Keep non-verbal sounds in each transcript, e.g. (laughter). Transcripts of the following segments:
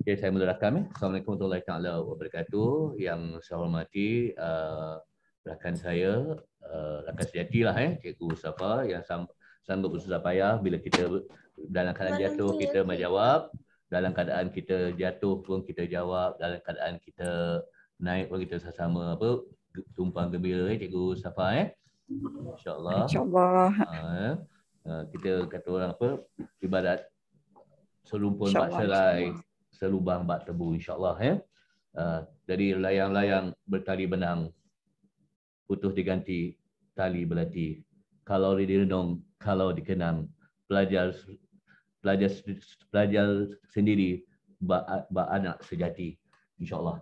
Okay, saya mula rakam. Eh. Assalamualaikum warahmatullahi wabarakatuh. Yang saya hormati uh, rakan saya, uh, rakan sejati lah, eh, Cikgu Safa yang sanggup bersusah payah bila kita dalam keadaan jatuh kita menjawab. Dalam keadaan kita jatuh pun kita jawab. Dalam keadaan kita naik pun kita sama-sama apa tumpang gembira eh, Cikgu Safa. Eh. InsyaAllah. InsyaAllah. Uh, eh. uh, kita kata orang apa, ibadat serumpun baksa lain. Insya selubang bak tebu insyaallah ya. Uh, ah, jadi layang-layang bertali benang putus diganti tali belati. Kalau direndong. kalau dikenang, pelajar pelajar pelajar sendiri bak ba anak sejati insyaallah.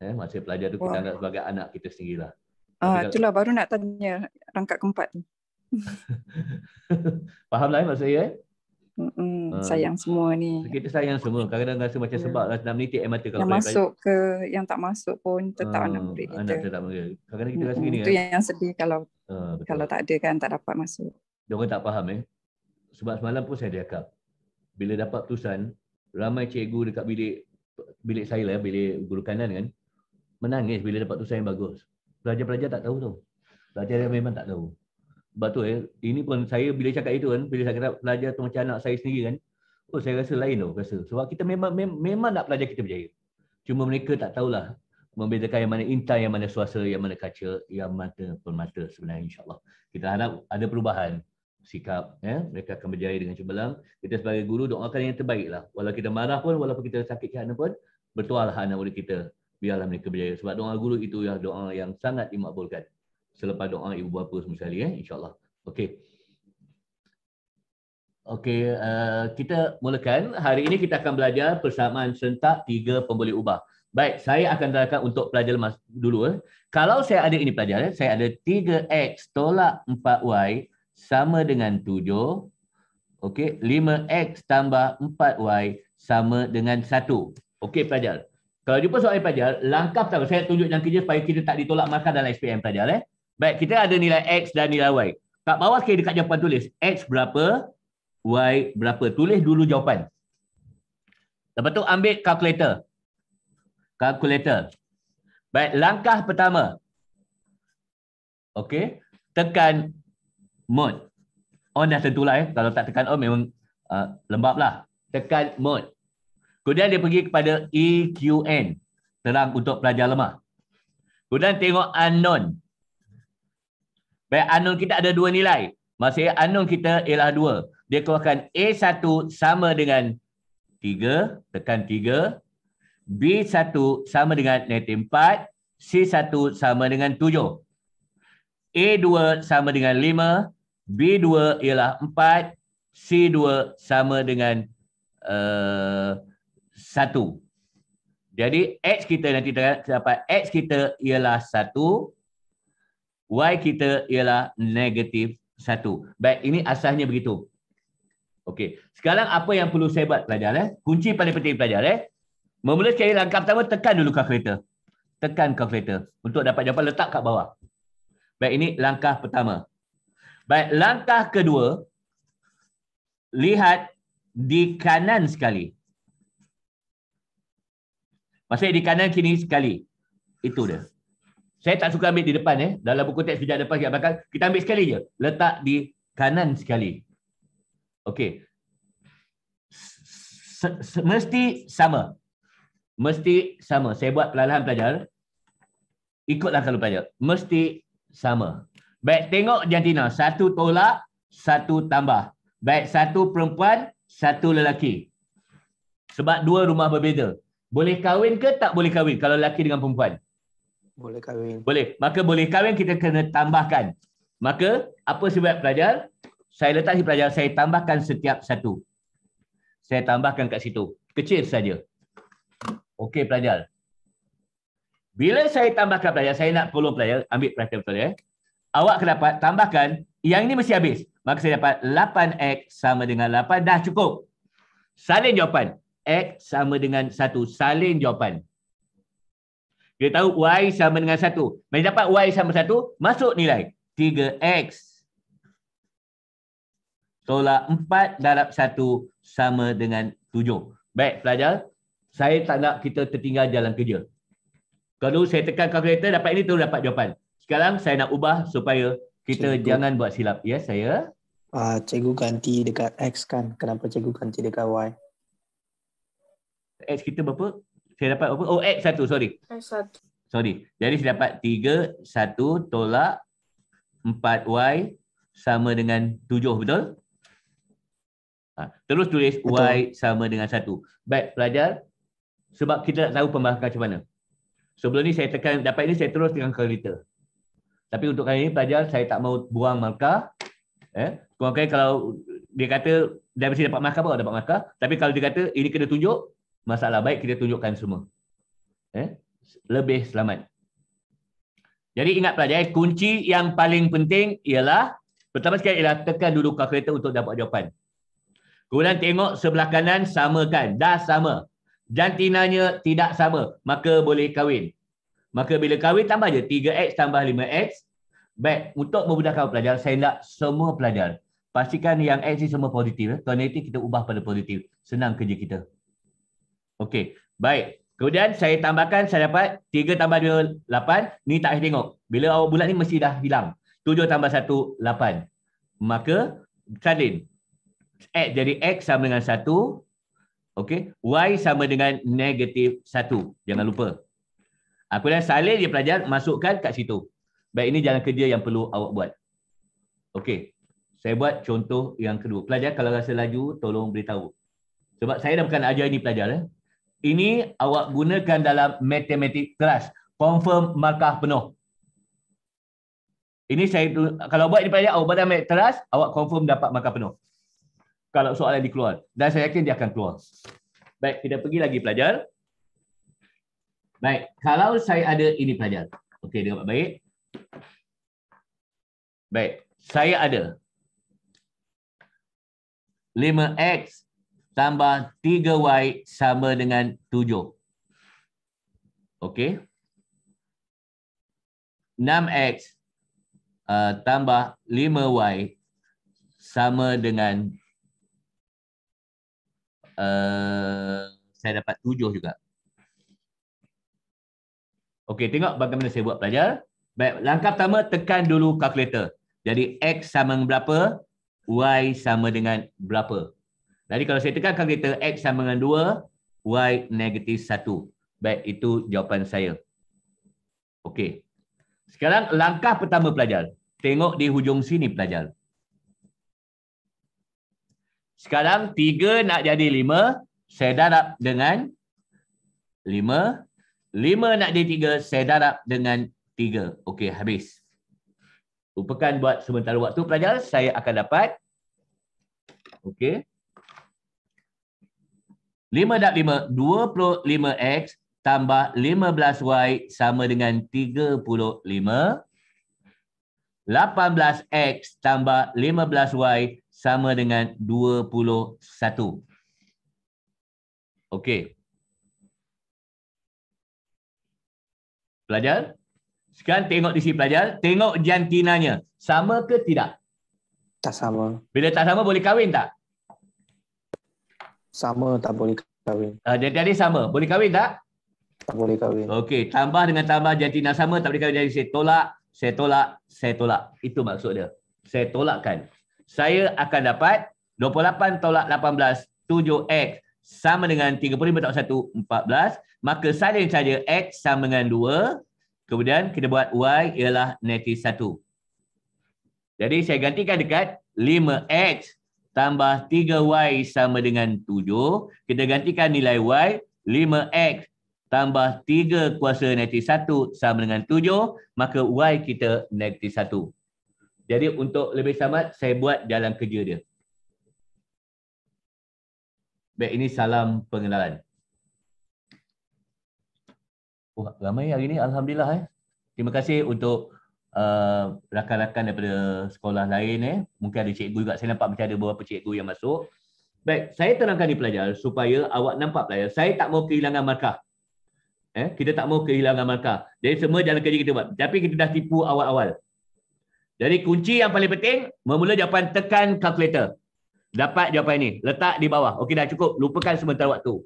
Eh, masih pelajar tu kita anggap sebagai anak kita sendirilah. Ah, uh, itulah baru nak tanya rangkap keempat tu. (laughs) Faham lah eh, maksud saya? Eh? Mm-mm, ah. sayang uh, semua ni. Kita sayang semua. Kadang-kadang rasa macam yeah. sebab lah nak menitik air mata. Kalau yang masuk ke, yang tak masuk pun tetap uh, anak murid kita. Anak tetap murid. Kadang-kadang kita mm rasa gini. Itu kan? yang sedih kalau uh, kalau tak ada kan, tak dapat masuk. Mereka tak faham eh. Sebab semalam pun saya cakap, bila dapat putusan, ramai cikgu dekat bilik bilik saya lah, eh, bilik guru kanan kan, menangis bila dapat putusan yang bagus. Pelajar-pelajar tak tahu tu. Pelajar yang memang tak tahu sebab tu eh, ini pun saya bila cakap itu kan, bila saya kata pelajar tu macam anak saya sendiri kan, oh saya rasa lain tau rasa. Sebab kita memang mem, memang nak pelajar kita berjaya. Cuma mereka tak tahulah membezakan yang mana intan, yang mana suasa, yang mana kaca, yang mana mata sebenarnya insyaAllah. Kita harap ada perubahan sikap. Ya? Eh? Mereka akan berjaya dengan cemerlang. Kita sebagai guru doakan yang terbaik lah. Walau kita marah pun, walaupun kita sakit ke pun, bertuahlah anak murid kita. Biarlah mereka berjaya. Sebab doa guru itu ya doa yang sangat dimakbulkan selepas doa ibu bapa semua sekali eh insyaallah okey okey uh, kita mulakan hari ini kita akan belajar persamaan serentak tiga pemboleh ubah baik saya akan terangkan untuk pelajar lemas dulu eh. kalau saya ada ini pelajar eh. saya ada 3x tolak 4y sama dengan 7 okey 5x tambah 4y sama dengan 1 okey pelajar kalau jumpa soalan pelajar, langkah pertama saya tunjuk yang kerja supaya kita tak ditolak markah dalam SPM pelajar. Eh. Baik, kita ada nilai X dan nilai Y. Kat bawah sekali dekat jawapan tulis. X berapa, Y berapa. Tulis dulu jawapan. Lepas tu ambil kalkulator. Kalkulator. Baik, langkah pertama. Okey. Tekan mode. On oh, dah tentulah. Eh. Kalau tak tekan on oh, memang uh, lembab lah. Tekan mode. Kemudian dia pergi kepada EQN. Terang untuk pelajar lemah. Kemudian tengok unknown. Unknown. Baik unknown kita ada dua nilai. Maksudnya unknown kita ialah dua. Dia keluarkan A1 sama dengan 3 tekan 3. B1 sama dengan negatif 4. C1 sama dengan 7. A2 sama dengan 5. B2 ialah 4. C2 sama dengan uh, eh, 1. Jadi X kita nanti dapat X kita ialah 1. 1. Y kita ialah negatif 1. Baik, ini asasnya begitu. Okey. Sekarang apa yang perlu saya buat pelajar? Eh? Kunci paling penting pelajar. Eh? Memula sekali langkah pertama, tekan dulu kalkulator. Tekan kalkulator. Untuk dapat jawapan, letak kat bawah. Baik, ini langkah pertama. Baik, langkah kedua. Lihat di kanan sekali. Maksudnya di kanan kini sekali. Itu dia. Saya tak suka ambil di depan eh. Dalam buku teks sejak depan sejak belakang, kita ambil sekali je. Letak di kanan sekali. Okey. Mesti sama. Mesti sama. Saya buat perlahan-lahan pelajar. Ikutlah kalau pelajar. Mesti sama. Baik, tengok jantina. Satu tolak, satu tambah. Baik, satu perempuan, satu lelaki. Sebab dua rumah berbeza. Boleh kahwin ke tak boleh kahwin kalau lelaki dengan perempuan? Boleh kahwin. Boleh. Maka boleh kahwin kita kena tambahkan. Maka apa sebab pelajar? Saya letak di pelajar, saya tambahkan setiap satu. Saya tambahkan kat situ. Kecil saja. Okey pelajar. Bila saya tambahkan pelajar, saya nak tolong pelajar. Ambil pelajar betul ya. Awak kena dapat tambahkan. Yang ini mesti habis. Maka saya dapat 8X sama dengan 8. Dah cukup. Salin jawapan. X sama dengan 1. Salin jawapan. Dia tahu Y sama dengan 1. Bila dapat Y sama 1, masuk nilai. 3X. Tolak 4 darab 1 sama dengan 7. Baik, pelajar. Saya tak nak kita tertinggal jalan kerja. Kalau saya tekan kalkulator, dapat ini terus dapat jawapan. Sekarang saya nak ubah supaya kita cikgu. jangan buat silap. Ya, saya. uh, Cikgu ganti dekat X kan? Kenapa cikgu ganti dekat Y? X kita berapa? saya dapat apa? Oh, X1, sorry. X1. Sorry. Jadi saya dapat 3, 1, tolak 4Y sama dengan 7, betul? Ha. Terus tulis betul. Y sama dengan 1. Baik, pelajar. Sebab kita tak tahu pembahagian macam mana. Sebelum ni saya tekan, dapat ini saya terus dengan kalorita. Tapi untuk kali ini pelajar, saya tak mahu buang markah. Eh? kurang kalau dia kata, dia mesti dapat markah pun, dapat markah. Tapi kalau dia kata, ini kena tunjuk, masalah baik kita tunjukkan semua. Eh? Lebih selamat. Jadi ingat pelajar, eh, kunci yang paling penting ialah pertama sekali ialah tekan dulu kalkulator untuk dapat jawapan. Kemudian tengok sebelah kanan samakan, dah sama. Jantinanya tidak sama, maka boleh kahwin. Maka bila kahwin tambah je 3x tambah 5x. Baik, untuk memudahkan pelajar, saya nak semua pelajar pastikan yang X ni semua positif. Kalau eh. Kognitif kita ubah pada positif. Senang kerja kita. Okey, baik. Kemudian saya tambahkan saya dapat 3 tambah 2, 8. Ni tak boleh tengok. Bila awal bulat ni mesti dah hilang. 7 tambah 1, 8. Maka salin. X jadi X sama dengan 1. Okey. Y sama dengan negatif 1. Jangan lupa. Aku dah salin dia pelajar masukkan kat situ. Baik ini jalan kerja yang perlu awak buat. Okey. Saya buat contoh yang kedua. Pelajar kalau rasa laju tolong beritahu. Sebab saya dah bukan ajar ini pelajar. Eh? Ini awak gunakan dalam matematik kelas. Confirm markah penuh. Ini saya kalau buat di pelajar awak pada matematik kelas, awak confirm dapat markah penuh. Kalau soalan dikeluar. Dan saya yakin dia akan keluar. Baik, kita pergi lagi pelajar. Baik, kalau saya ada ini pelajar. Okey, dengar baik. Baik, saya ada 5x tambah 3y sama dengan 7. Okey. 6x uh, tambah 5y sama dengan uh, saya dapat 7 juga. Okey, tengok bagaimana saya buat pelajar. Baik, langkah pertama tekan dulu kalkulator. Jadi x sama dengan berapa? Y sama dengan berapa? Jadi kalau saya tekankan kereta X sama dengan 2, Y negatif 1. Baik, itu jawapan saya. Okey. Sekarang langkah pertama pelajar. Tengok di hujung sini pelajar. Sekarang 3 nak jadi 5, saya darab dengan 5. 5 nak jadi 3, saya darab dengan 3. Okey, habis. Lupakan buat sementara waktu pelajar, saya akan dapat. Okey. 5 dat 5, 25X tambah 15Y sama dengan 35. 18X tambah 15Y sama dengan 21. Okey. Pelajar, sekarang tengok di sini pelajar, tengok jantinanya. Sama ke tidak? Tak sama. Bila tak sama boleh kahwin tak? Sama tak boleh kahwin. Uh, ah, jadi ada sama. Boleh kahwin tak? Tak boleh kahwin. Okey, tambah dengan tambah jadi jantina sama tak boleh kahwin. Jadi saya tolak, saya tolak, saya tolak. Itu maksud dia. Saya tolakkan. Saya akan dapat 28 tolak 18, 7X sama dengan 35 tolak 1, 14. Maka salin saja X sama dengan 2. Kemudian kita buat Y ialah negatif 1. Jadi saya gantikan dekat 5X tambah 3y sama dengan 7. Kita gantikan nilai y, 5x tambah 3 kuasa negatif 1 sama dengan 7. Maka y kita negatif 1. Jadi untuk lebih selamat, saya buat jalan kerja dia. Baik, ini salam pengenalan. Wah, ramai hari ini. Alhamdulillah. Eh. Terima kasih untuk uh, rakan-rakan daripada sekolah lain eh. Mungkin ada cikgu juga. Saya nampak macam ada beberapa cikgu yang masuk. Baik, saya terangkan di pelajar supaya awak nampak pelajar. Saya tak mau kehilangan markah. Eh, kita tak mau kehilangan markah. Jadi semua jalan kerja kita buat. Tapi kita dah tipu awal-awal. Jadi kunci yang paling penting, bermula jawapan tekan kalkulator. Dapat jawapan ini. Letak di bawah. Okey dah cukup. Lupakan sementara waktu.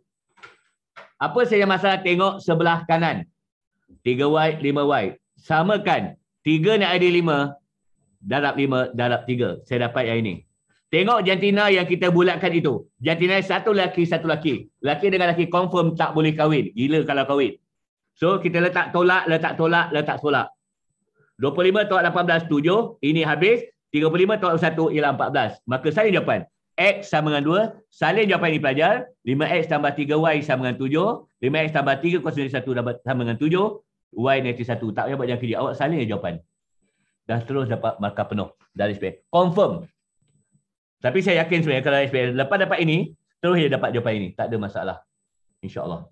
Apa saya masalah tengok sebelah kanan. 3Y, 5Y. Samakan. Tiga nak ada lima. Darab lima, darab tiga. Saya dapat yang ini. Tengok jantina yang kita bulatkan itu. Jantina satu lelaki, satu lelaki. Lelaki dengan lelaki confirm tak boleh kahwin. Gila kalau kahwin. So kita letak tolak, letak tolak, letak tolak. 25 tolak 18, 7. Ini habis. 35 tolak 1, ialah 14. Maka saya jawapan. X sama dengan 2. Salin jawapan ini pelajar. 5X tambah 3Y sama dengan 7. 5X tambah 3 kosong 1 sama dengan 7. Y91. Tak payah buat jangan kiri. Awak salin je jawapan. dah terus dapat markah penuh dari SPM. Confirm. Tapi saya yakin sebenarnya kalau SPM lepas dapat ini, terus dia dapat jawapan ini. Tak ada masalah. InsyaAllah.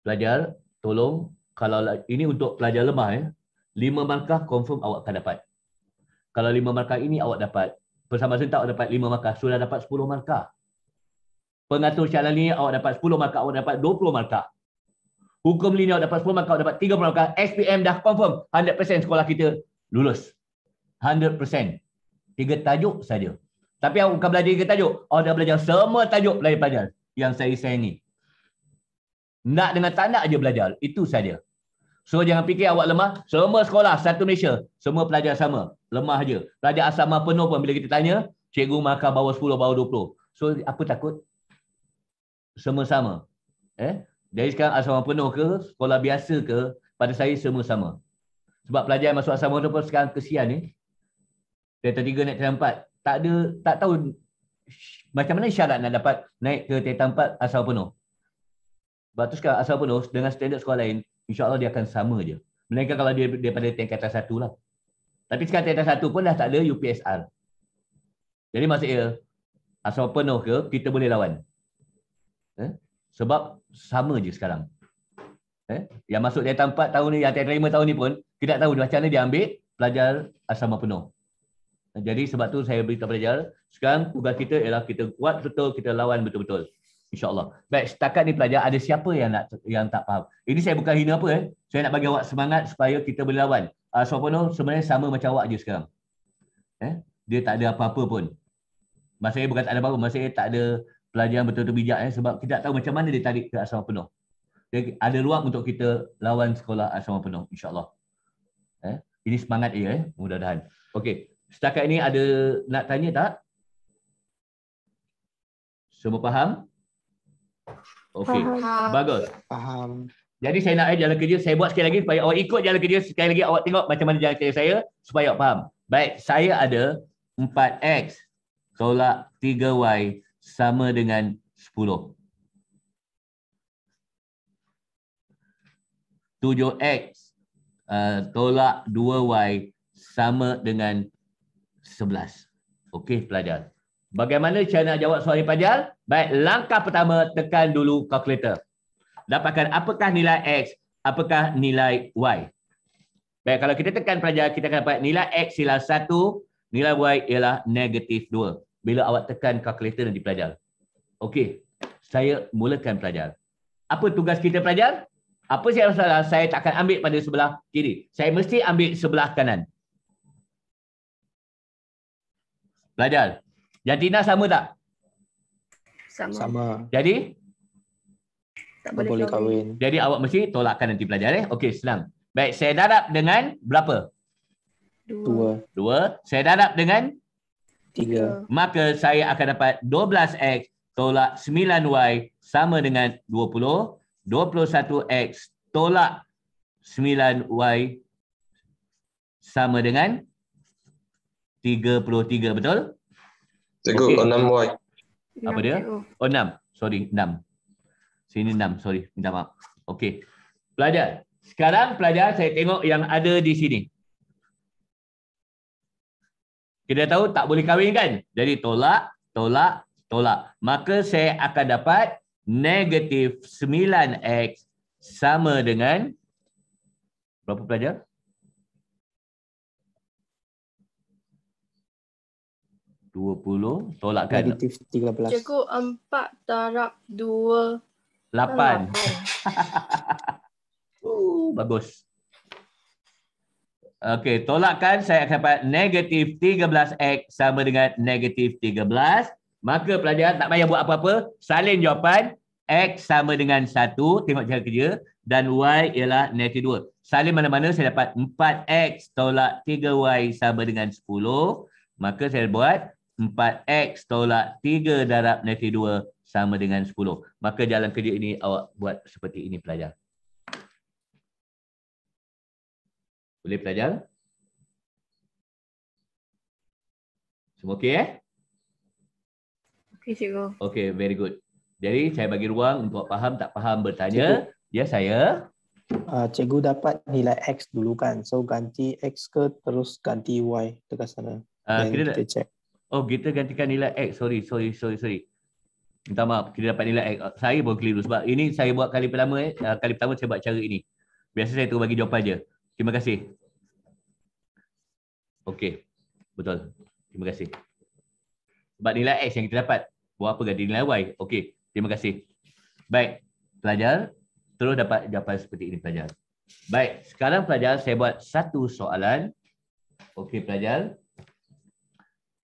Pelajar, tolong. Kalau ini untuk pelajar lemah, eh, lima markah confirm awak akan dapat. Kalau lima markah ini awak dapat. Bersama saya tak dapat lima markah. Sudah dapat sepuluh markah. Pengatur syarat ini awak dapat sepuluh markah. Awak dapat dua puluh markah hukum linear dapat 10 markah dapat 30 markah SPM dah confirm 100% sekolah kita lulus 100% tiga tajuk saja tapi awak bukan belajar tiga tajuk awak dah belajar semua tajuk belajar pelajar yang saya saya ni nak dengan tak nak aja belajar itu saja so jangan fikir awak lemah semua sekolah satu Malaysia semua pelajar sama lemah aja pelajar asrama penuh pun bila kita tanya cikgu markah bawah 10 bawah 20 so apa takut Semua sama eh jadi sekarang asrama penuh ke, sekolah biasa ke, pada saya semua sama. Sebab pelajaran masuk asrama tu pun sekarang kesian ni. Eh? Teta 3 naik teta 4. Tak ada, tak tahu macam mana syarat nak dapat naik ke teta 4 asal penuh. Sebab tu sekarang asal penuh dengan standard sekolah lain, insyaAllah dia akan sama je. Melainkan kalau dia daripada kata satu lah. Tapi sekarang tingkatan satu pun dah tak ada UPSR. Jadi maksudnya, asal penuh ke, kita boleh lawan. Eh? Sebab sama je sekarang. Eh? Yang masuk data tempat tahun ni, yang tak terima tahun ni pun, tidak tahu macam mana dia ambil pelajar asrama penuh. Eh, jadi sebab tu saya beritahu pelajar, sekarang tugas kita ialah kita kuat betul, kita lawan betul-betul. InsyaAllah. Baik, setakat ni pelajar, ada siapa yang nak yang tak faham? Ini saya bukan hina apa. Eh? Saya nak bagi awak semangat supaya kita boleh lawan. Ah, asrama penuh sebenarnya sama macam awak je sekarang. Eh? Dia tak ada apa-apa pun. Maksudnya bukan tak ada apa-apa, maksudnya tak ada pelajaran betul-betul bijak eh, sebab kita tak tahu macam mana dia tarik ke asrama penuh. Dia ada ruang untuk kita lawan sekolah asrama penuh insya-Allah. Eh, ini semangat ya eh, mudah-mudahan. Okey, setakat ini ada nak tanya tak? Semua faham? Okey. Bagus. Faham. Jadi saya nak eh, jalan kerja, saya buat sekali lagi supaya awak ikut jalan kerja, sekali lagi awak tengok macam mana jalan kerja saya supaya awak faham. Baik, saya ada 4X tolak 3Y sama dengan 10. 7x uh, tolak 2y sama dengan 11. Okey, pelajar. Bagaimana cara nak jawab soalan pelajar? Baik, langkah pertama tekan dulu kalkulator. Dapatkan apakah nilai x, apakah nilai y. Baik, kalau kita tekan pelajar, kita akan dapat nilai x ialah 1, nilai y ialah negatif 2 bila awak tekan kalkulator dan dipelajar. Okey, saya mulakan pelajar. Apa tugas kita pelajar? Apa saya masalah? Saya akan ambil pada sebelah kiri. Saya mesti ambil sebelah kanan. Pelajar. Jantina sama tak? Sama. sama. Jadi? Tak boleh, boleh kahwin. kahwin. Jadi awak mesti tolakkan nanti pelajar. Eh? Okey, senang. Baik, saya darab dengan berapa? Dua. Dua. Saya darab dengan? 3. Maka saya akan dapat 12x tolak 9y sama dengan 20. 21x tolak 9y sama dengan 33. Betul? Cikgu, okay. 6y. Apa dia? Oh, 6. Sorry, 6. Sini 6. Sorry, minta maaf. Okey. Pelajar. Sekarang pelajar saya tengok yang ada di sini. Kita tahu tak boleh kahwin kan? Jadi tolak, tolak, tolak. Maka saya akan dapat negatif 9X sama dengan berapa pelajar? Dua puluh, tolakkan. Negatif tiga belas. Cikgu, empat darab dua. Lapan. (laughs) Uh, bagus. Okey, tolakkan saya akan dapat negatif 13X sama dengan negatif 13. Maka pelajaran tak payah buat apa-apa. Salin jawapan. X sama dengan 1. Tengok cara kerja. Dan Y ialah negatif 2. Salin mana-mana saya dapat 4X tolak 3Y sama dengan 10. Maka saya buat 4X tolak 3 darab negatif 2 sama dengan 10. Maka jalan kerja ini awak buat seperti ini pelajar. Boleh pelajar? Semua okey eh? Okey cikgu. Okey, very good. Jadi saya bagi ruang untuk faham tak faham bertanya. Cikgu. Ya saya. Uh, cikgu dapat nilai X dulu kan. So ganti X ke terus ganti Y dekat sana. Uh, ah, kita, kita check. Oh kita gantikan nilai X. Sorry, sorry, sorry, sorry. Minta maaf, kita dapat nilai X. Ah, saya pun keliru sebab ini saya buat kali pertama. Eh. Kali pertama saya buat cara ini. Biasa saya tu bagi jawapan je. Terima kasih. Okey. Betul. Terima kasih. Sebab nilai X yang kita dapat. Buat apa ganti nilai Y? Okey. Terima kasih. Baik. Pelajar. Terus dapat jawapan seperti ini pelajar. Baik. Sekarang pelajar saya buat satu soalan. Okey pelajar.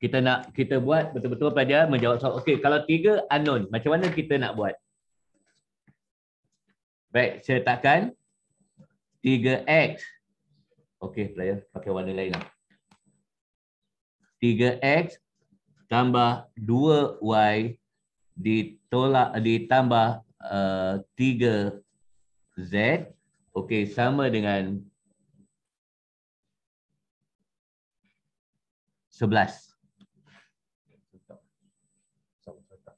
Kita nak kita buat betul-betul pelajar menjawab soalan. Okey. Kalau tiga unknown. Macam mana kita nak buat? Baik. Saya letakkan. 3X. x Okey, player pakai warna lain lah. 3X tambah 2Y ditolak, ditambah uh, eh, 3Z. Okey, sama dengan 11. Sama-sama.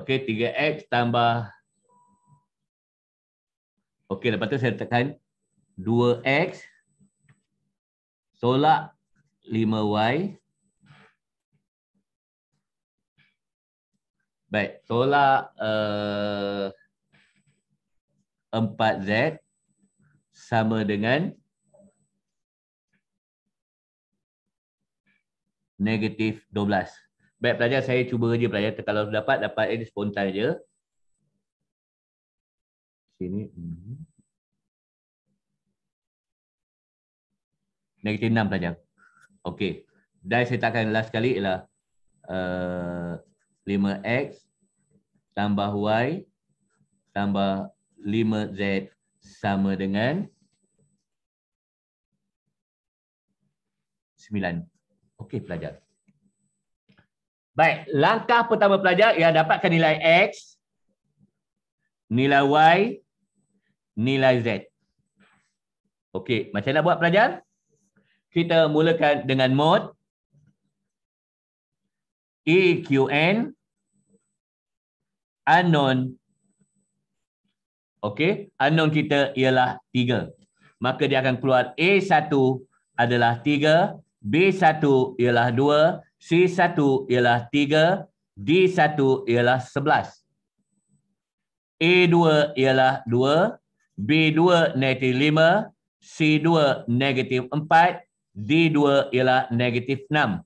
Okey, 3X tambah Okey, lepas tu saya tekan 2X tolak 5Y. Baik, tolak uh, eh, 4Z sama dengan negatif 12. Baik, pelajar saya cuba kerja pelajar. Kalau dapat, dapat ini spontan je Sini, negatif 6 pelajar. Okey. Dan saya takkan last sekali ialah uh, eh, 5X tambah Y tambah 5Z sama dengan 9. Okey pelajar. Baik, langkah pertama pelajar yang dapatkan nilai X, nilai Y, nilai Z. Okey, macam mana buat Pelajar kita mulakan dengan mod EQN unknown okey unknown kita ialah 3 maka dia akan keluar A1 adalah 3 B1 ialah 2 C1 ialah 3 D1 ialah 11 A2 ialah 2 B2 negatif 5 C2 negatif D2 ialah negatif 6.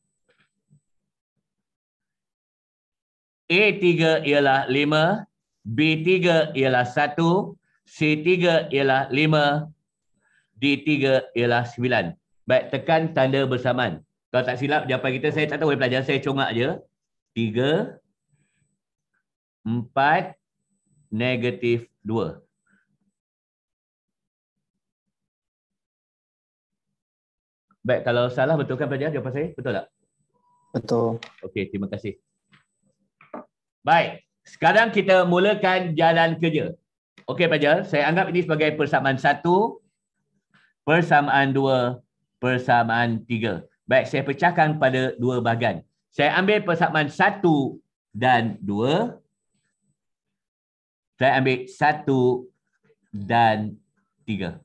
E A3 ialah 5. B3 ialah 1. C3 ialah 5. D3 ialah 9. Baik, tekan tanda bersamaan. Kalau tak silap, jawapan kita saya tak tahu. Saya pelajar, saya congak je. 3, 4, negatif 2. Baik, kalau salah betulkan pelajar jawapan saya, betul tak? Betul. Okey, terima kasih. Baik, sekarang kita mulakan jalan kerja. Okey pelajar, saya anggap ini sebagai persamaan satu, persamaan dua, persamaan tiga. Baik, saya pecahkan pada dua bahagian. Saya ambil persamaan satu dan dua. Saya ambil satu dan tiga.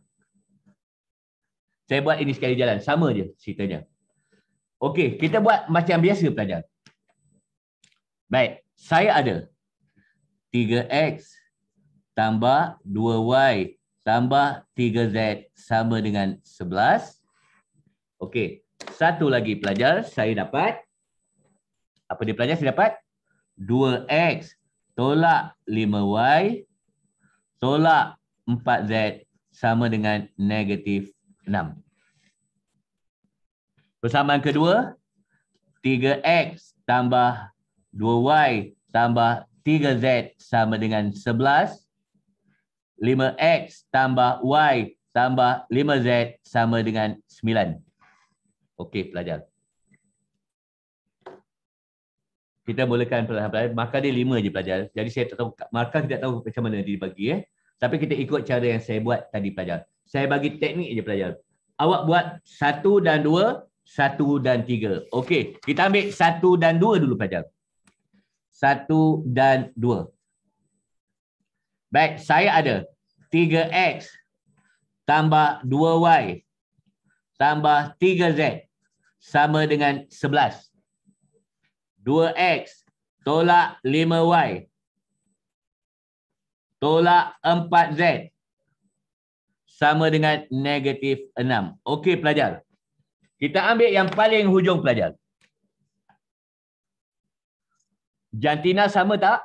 Saya buat ini sekali jalan. Sama je ceritanya. Okey, kita buat macam biasa pelajar. Baik, saya ada 3X tambah 2Y tambah 3Z sama dengan 11. Okey, satu lagi pelajar saya dapat. Apa dia pelajar saya dapat? 2X tolak 5Y tolak 4Z sama dengan negatif 6. Persamaan kedua, 3X tambah 2Y tambah 3Z sama dengan 11. 5X tambah Y tambah 5Z sama dengan 9. Okey, pelajar. Kita mulakan pelajar-pelajar. Markah dia 5 je pelajar. Jadi saya tak tahu, markah tidak tahu macam mana dia dibagi Eh. Tapi kita ikut cara yang saya buat tadi pelajar. Saya bagi teknik je pelajar. Awak buat 1 dan 2 satu dan tiga. Okey, kita ambil satu dan dua dulu, pelajar. Satu dan dua. Baik, saya ada tiga x tambah dua y tambah tiga z sama dengan sebelas. Dua x tolak lima y tolak empat z sama dengan negatif enam. Okey, pelajar. Kita ambil yang paling hujung pelajar. Jantina sama tak?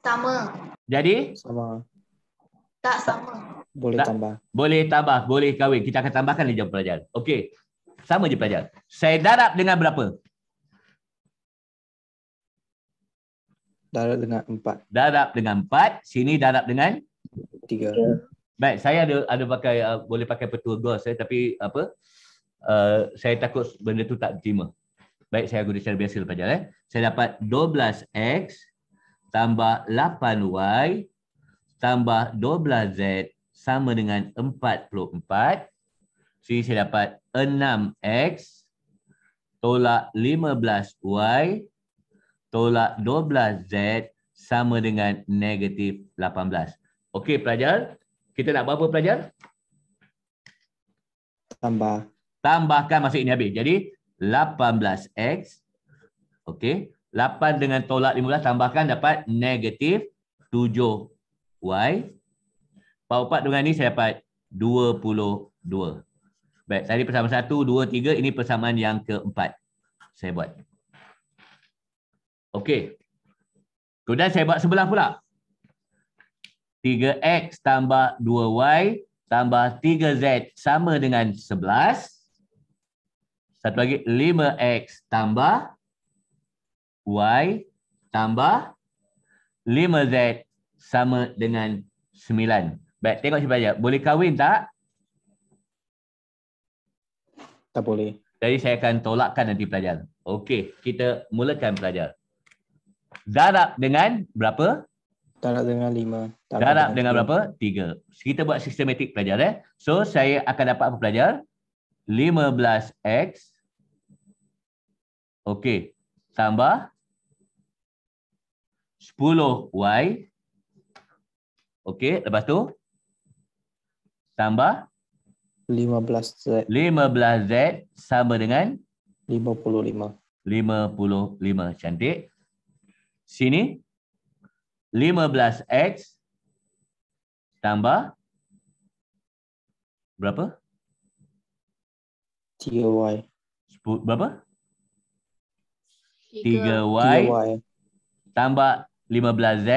Sama. Jadi? Sama. Tak sama. Boleh tak? tambah. Boleh tambah, boleh kahwin. Kita akan tambahkan jam pelajar. Okey. Sama je pelajar. Saya darab dengan berapa? Darab dengan empat. Darab dengan empat. Sini darab dengan? Tiga. Baik, saya ada ada pakai uh, boleh pakai petua gos. Eh, tapi apa? Eh, saya takut benda tu tak diterima. Baik, saya guna cara biasa lepas Eh. Saya dapat 12X tambah 8Y tambah 12Z sama dengan 44. Jadi saya dapat 6X tolak 15Y tolak 12Z sama dengan negatif 18. Okey pelajar, kita nak buat apa pelajar? Tambah tambahkan masuk ini habis. Jadi 18x okey, 8 dengan tolak 15 tambahkan dapat negatif 7y. Pau-pau dengan ini saya dapat 22. Baik, tadi persamaan 1 2 3 ini persamaan yang keempat. Saya buat. Okey. Kemudian saya buat sebelah pula. 3x tambah 2y tambah 3z sama dengan 11. Satu lagi, 5X tambah Y tambah 5Z sama dengan 9. Baik, tengok siapa saja. Boleh kahwin tak? Tak boleh. Jadi saya akan tolakkan nanti pelajar. Okey, kita mulakan pelajar. Darab dengan berapa? Darab dengan 5. Darab, darab dengan, dengan berapa? 3. Kita buat sistematik pelajar. Eh? So, saya akan dapat apa pelajar? 15X Okey, tambah 10y. Okey, lepas tu tambah 15z. 15z sama dengan 55. 55 cantik. Sini 15x tambah berapa? 3y. Berapa? 3Y tambah 15Z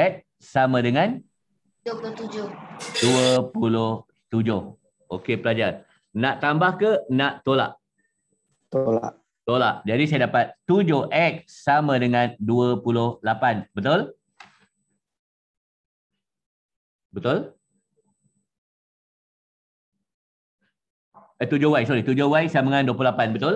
sama dengan? 27. 27. Okey pelajar. Nak tambah ke nak tolak? Tolak. Tolak. Jadi saya dapat 7X sama dengan 28. Betul? Betul? Eh, 7Y, sorry. 7Y sama dengan 28, betul?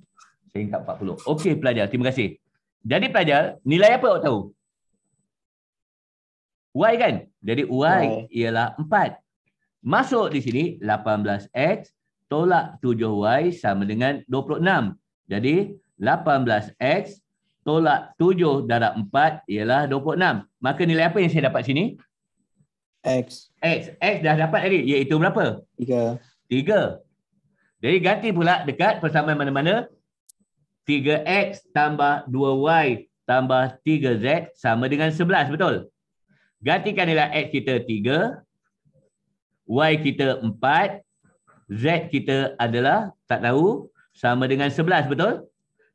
Saya minta 40. Okey pelajar, terima kasih. Jadi pelajar, nilai apa awak tahu? Y kan? Jadi Y Hai. ialah 4. Masuk di sini 18X tolak 7Y sama dengan 26. Jadi 18X tolak 7 darab 4 ialah 26. Maka nilai apa yang saya dapat sini? X. X. X dah dapat tadi. Iaitu berapa? 3. 3. Jadi ganti pula dekat persamaan mana-mana. 3X tambah 2Y tambah 3Z sama dengan 11, betul? Gantikan nilai X kita 3, Y kita 4, Z kita adalah, tak tahu, sama dengan 11, betul?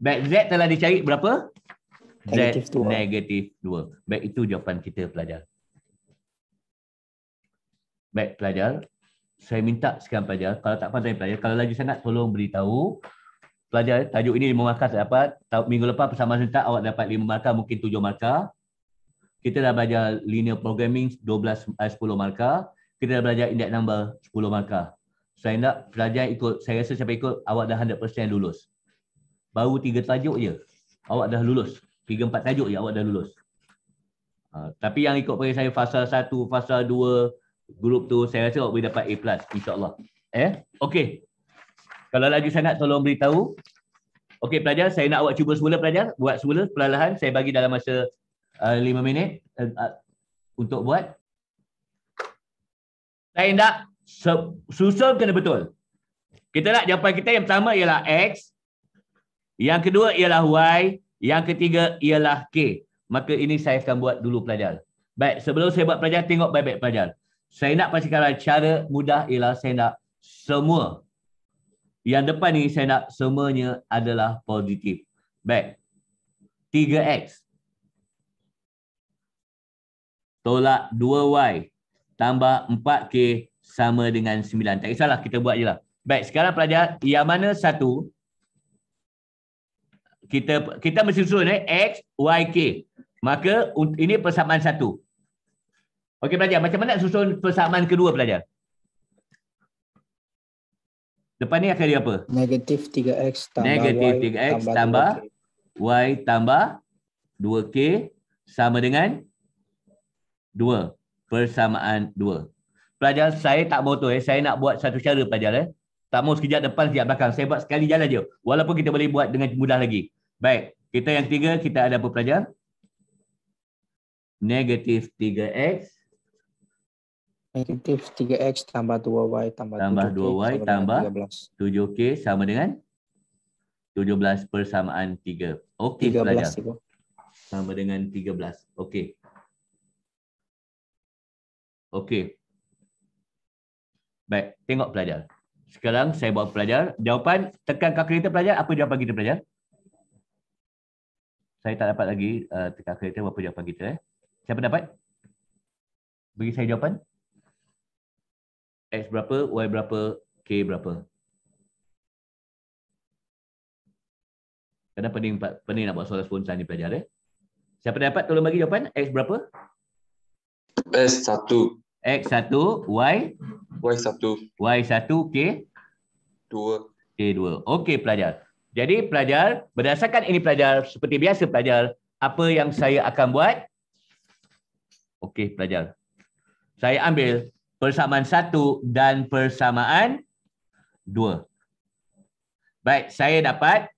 Back Z telah dicari berapa? Z negatif 2. Back itu jawapan kita pelajar. Back pelajar, saya minta sekian pelajar, kalau tak pandai pelajar, kalau lagi sangat tolong beritahu, pelajar tajuk ini 5 markah saya dapat. Minggu lepas bersama sentak awak dapat lima markah mungkin tujuh markah. Kita dah belajar linear programming 12 10 eh, markah. Kita dah belajar index number 10 markah. Saya nak pelajar ikut saya rasa siapa ikut awak dah 100% lulus. Baru tiga tajuk je. Awak dah lulus. tiga empat tajuk je awak dah lulus. Uh, tapi yang ikut pergi saya fasa 1, fasa 2 grup tu saya rasa awak boleh dapat A+ insya-Allah. Eh? Okey. Kalau laju sangat tolong beritahu. Okey pelajar, saya nak awak cuba semula pelajar. Buat semula perlahan-lahan. Saya bagi dalam masa uh, minit uh, uh, untuk buat. Saya nak susun kena betul. Kita nak jawapan kita yang pertama ialah X. Yang kedua ialah Y. Yang ketiga ialah K. Maka ini saya akan buat dulu pelajar. Baik, sebelum saya buat pelajar, tengok baik-baik pelajar. Saya nak pastikan cara mudah ialah saya nak semua yang depan ni saya nak semuanya adalah positif. Baik. 3X. Tolak 2Y. Tambah 4K sama dengan 9. Tak kisahlah kita buat je lah. Baik. Sekarang pelajar yang mana satu. Kita kita mesti susun eh. X, Y, K. Maka ini persamaan satu. Okey pelajar. Macam mana susun persamaan kedua pelajar? Depan ni akan dia apa? Negatif 3X tambah Negatif 3X tambah, tambah, tambah Y tambah 2K sama dengan 2. Persamaan 2. Pelajar saya tak mahu tu. Eh. Saya nak buat satu cara pelajar. Eh. Tak mahu sekejap depan, sekejap belakang. Saya buat sekali jalan je. Walaupun kita boleh buat dengan mudah lagi. Baik. Kita yang tiga, kita ada apa pelajar? Negatif 3X Negatif 3X tambah 2Y tambah, tambah 7K 2Y sama tambah 13. 7K sama dengan? 17 persamaan 3. Okey, pelajar. Sama dengan 13. Okey. Okey. Baik, tengok pelajar. Sekarang saya buat pelajar. Jawapan, tekan kalkulator pelajar. Apa jawapan kita pelajar? Saya tak dapat lagi uh, tekan kalkulator. Apa jawapan kita? Eh? Siapa dapat? Bagi saya Jawapan. X berapa, Y berapa, K berapa. Kena pening, pening nak buat soal pun ni pelajar. Eh? Siapa dapat tolong bagi jawapan? X berapa? X satu. x satu, Y? y satu. y satu, K? dua. k dua. Okey pelajar. Jadi pelajar, berdasarkan ini pelajar, seperti biasa pelajar, apa yang saya akan buat? Okey pelajar. Saya ambil persamaan satu dan persamaan dua. Baik, saya dapat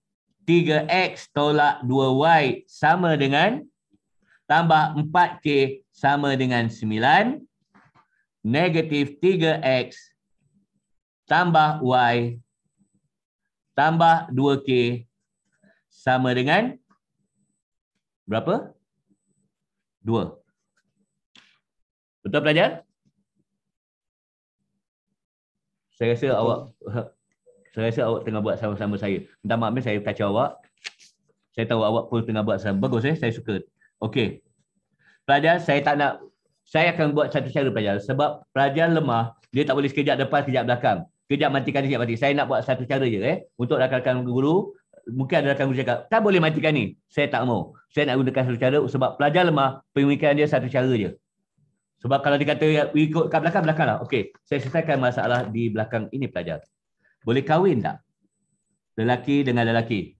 3X tolak 2Y sama dengan tambah 4K sama dengan 9. Negatif 3X tambah Y tambah 2K sama dengan berapa? 2. Betul pelajar? saya rasa Betul. awak (laughs) saya rasa awak tengah buat sama-sama saya. Minta maaf ni saya kacau awak. Saya tahu awak pun tengah buat sama. Bagus eh, saya suka. Okey. Pelajar, saya tak nak saya akan buat satu cara pelajar sebab pelajar lemah, dia tak boleh sekejap depan sekejap belakang. Kejap matikan sekejap mati. Saya nak buat satu cara je eh untuk rakan-rakan guru mungkin ada rakan guru cakap tak boleh matikan ni saya tak mau saya nak gunakan satu cara sebab pelajar lemah pemikiran dia satu cara je sebab kalau dikata ikut kat belakang, belakanglah. Okey, saya selesaikan masalah di belakang ini pelajar. Boleh kahwin tak? Lelaki dengan lelaki.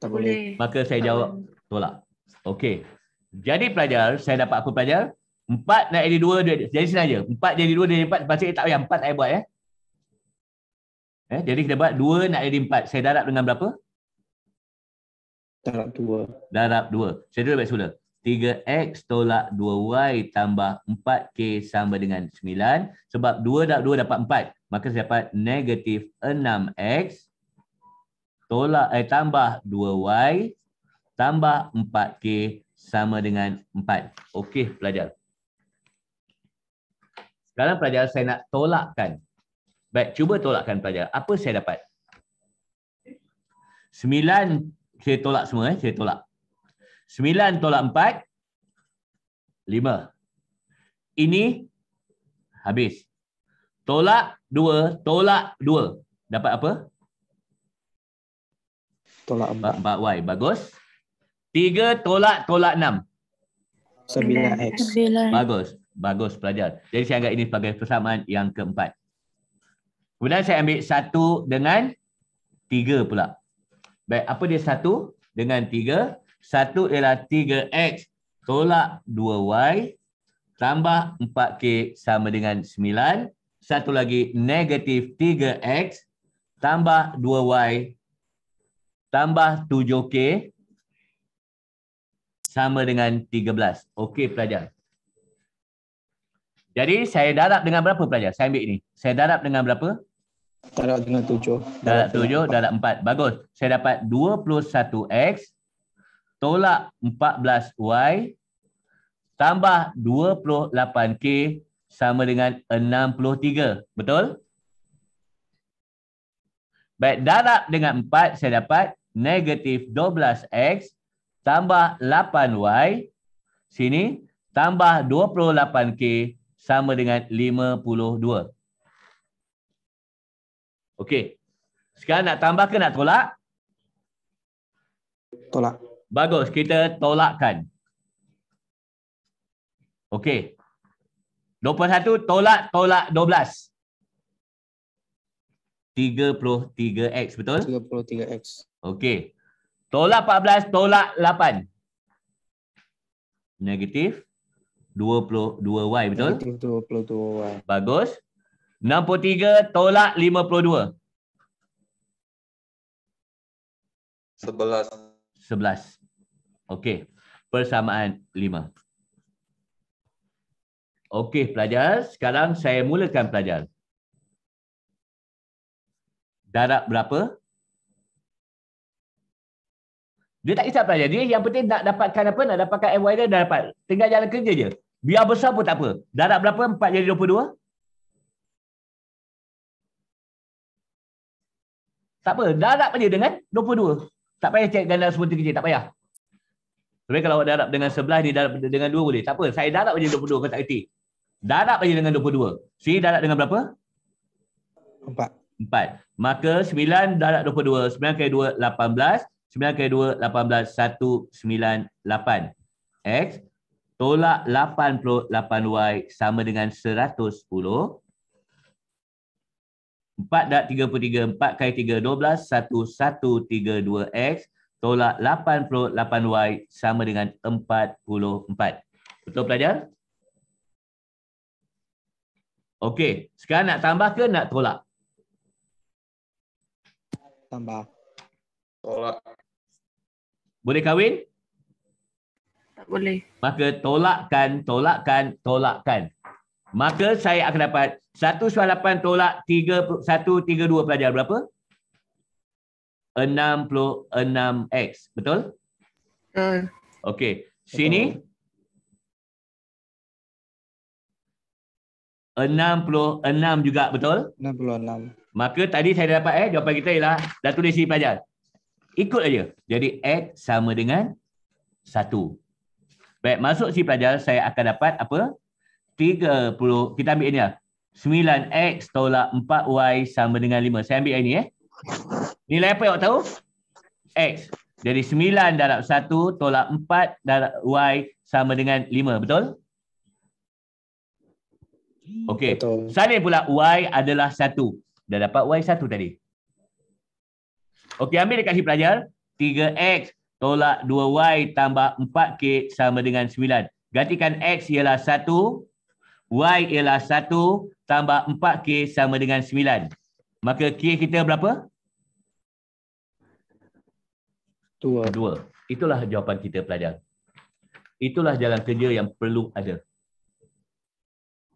Tak boleh. Maka saya jawab tolak. Okey. Jadi pelajar, saya dapat apa pelajar? Empat nak jadi dua, dua jadi sini aja. Empat jadi dua, dua jadi empat. Pasti tak payah. Empat saya buat. Eh? eh. jadi kita buat dua nak jadi empat. Saya darab dengan berapa? Darab dua. Darab dua. Saya dulu baik sebelah. 3X tolak 2Y tambah 4K sama dengan 9. Sebab 2 dah 2 dapat 4. Maka saya dapat negatif 6X tolak eh, tambah 2Y tambah 4K sama dengan 4. Okey pelajar. Sekarang pelajar saya nak tolakkan. Baik, cuba tolakkan pelajar. Apa saya dapat? 9 saya tolak semua. Eh. Saya tolak. Sembilan tolak empat. Lima. Ini habis. Tolak dua, tolak dua. Dapat apa? Tolak empat. Empat Y. Bagus. Tiga tolak tolak enam. Sembilan X. Bagus. Bagus pelajar. Jadi saya anggap ini sebagai persamaan yang keempat. Kemudian saya ambil satu dengan tiga pula. Baik, apa dia satu dengan tiga? Satu ialah 3X tolak 2Y tambah 4K sama dengan 9. Satu lagi negatif 3X tambah 2Y tambah 7K sama dengan 13. Okey pelajar. Jadi saya darab dengan berapa pelajar? Saya ambil ini. Saya darab dengan berapa? Darab dengan 7. Darab 7, darab 4. Bagus. Saya dapat 21X tolak 14Y tambah 28K sama dengan 63. Betul? Baik, darab dengan 4 saya dapat negatif 12X tambah 8Y sini tambah 28K sama dengan 52. Okey. Sekarang nak tambah ke nak tolak? Tolak. Bagus, kita tolakkan. Okey. 21 tolak tolak 12. 33x betul? 33x. Okey. Tolak 14 tolak 8. Negatif 22y betul? Negatif 22y. Bagus. 63 tolak 52. 11 11. Okey, persamaan lima. Okey, pelajar. Sekarang saya mulakan pelajar. Darab berapa? Dia tak kisah pelajar. Dia yang penting nak dapatkan apa? Nak dapatkan MY dia, dah dapat. Tinggal jalan kerja je. Biar besar pun tak apa. Darab berapa? 4 jadi 22? Tak apa. Darab je dengan 22. Tak payah cek ganda semua tu kerja. Tak payah. Tapi kalau awak darab dengan sebelah ni darab dengan dua boleh. Tak apa, saya darab aja 22 kau tak reti. Darab aja dengan 22. Si darab dengan berapa? 4. 4. Maka 9 darab 22, 9 kali 2 18, 9 kali 2 18 198. X tolak 88y sama dengan 110. 4 darab 33, 4 kali 3 12 1132x tolak 88y sama dengan 44. Betul pelajar? Okey, sekarang nak tambah ke nak tolak? Tambah. Tolak. Boleh kahwin? Tak boleh. Maka tolakkan, tolakkan, tolakkan. Maka saya akan dapat 198 tolak 31, 32 pelajar berapa? 66x. Betul? Uh, Okey. Sini? Uh, 66 juga. Betul? 66. Maka tadi saya dapat eh. Jawapan kita ialah dah tulis sini pelajar. Ikut aja. Jadi x sama dengan 1. Baik. Masuk sini pelajar saya akan dapat apa? 30. Kita ambil ini lah. 9x tolak 4y sama dengan 5. Saya ambil ini eh. Nilai apa awak tahu? X. Jadi 9 darab 1 tolak 4 darab Y sama dengan 5. Betul? Okey. Salih pula Y adalah 1. Dah dapat Y 1 tadi. Okey, ambil dekat si pelajar. 3X tolak 2Y tambah 4K sama dengan 9. Gantikan X ialah 1. Y ialah 1 tambah 4K sama dengan 9. Maka K kita berapa? Dua. Dua. Itulah jawapan kita pelajar. Itulah jalan kerja yang perlu ada.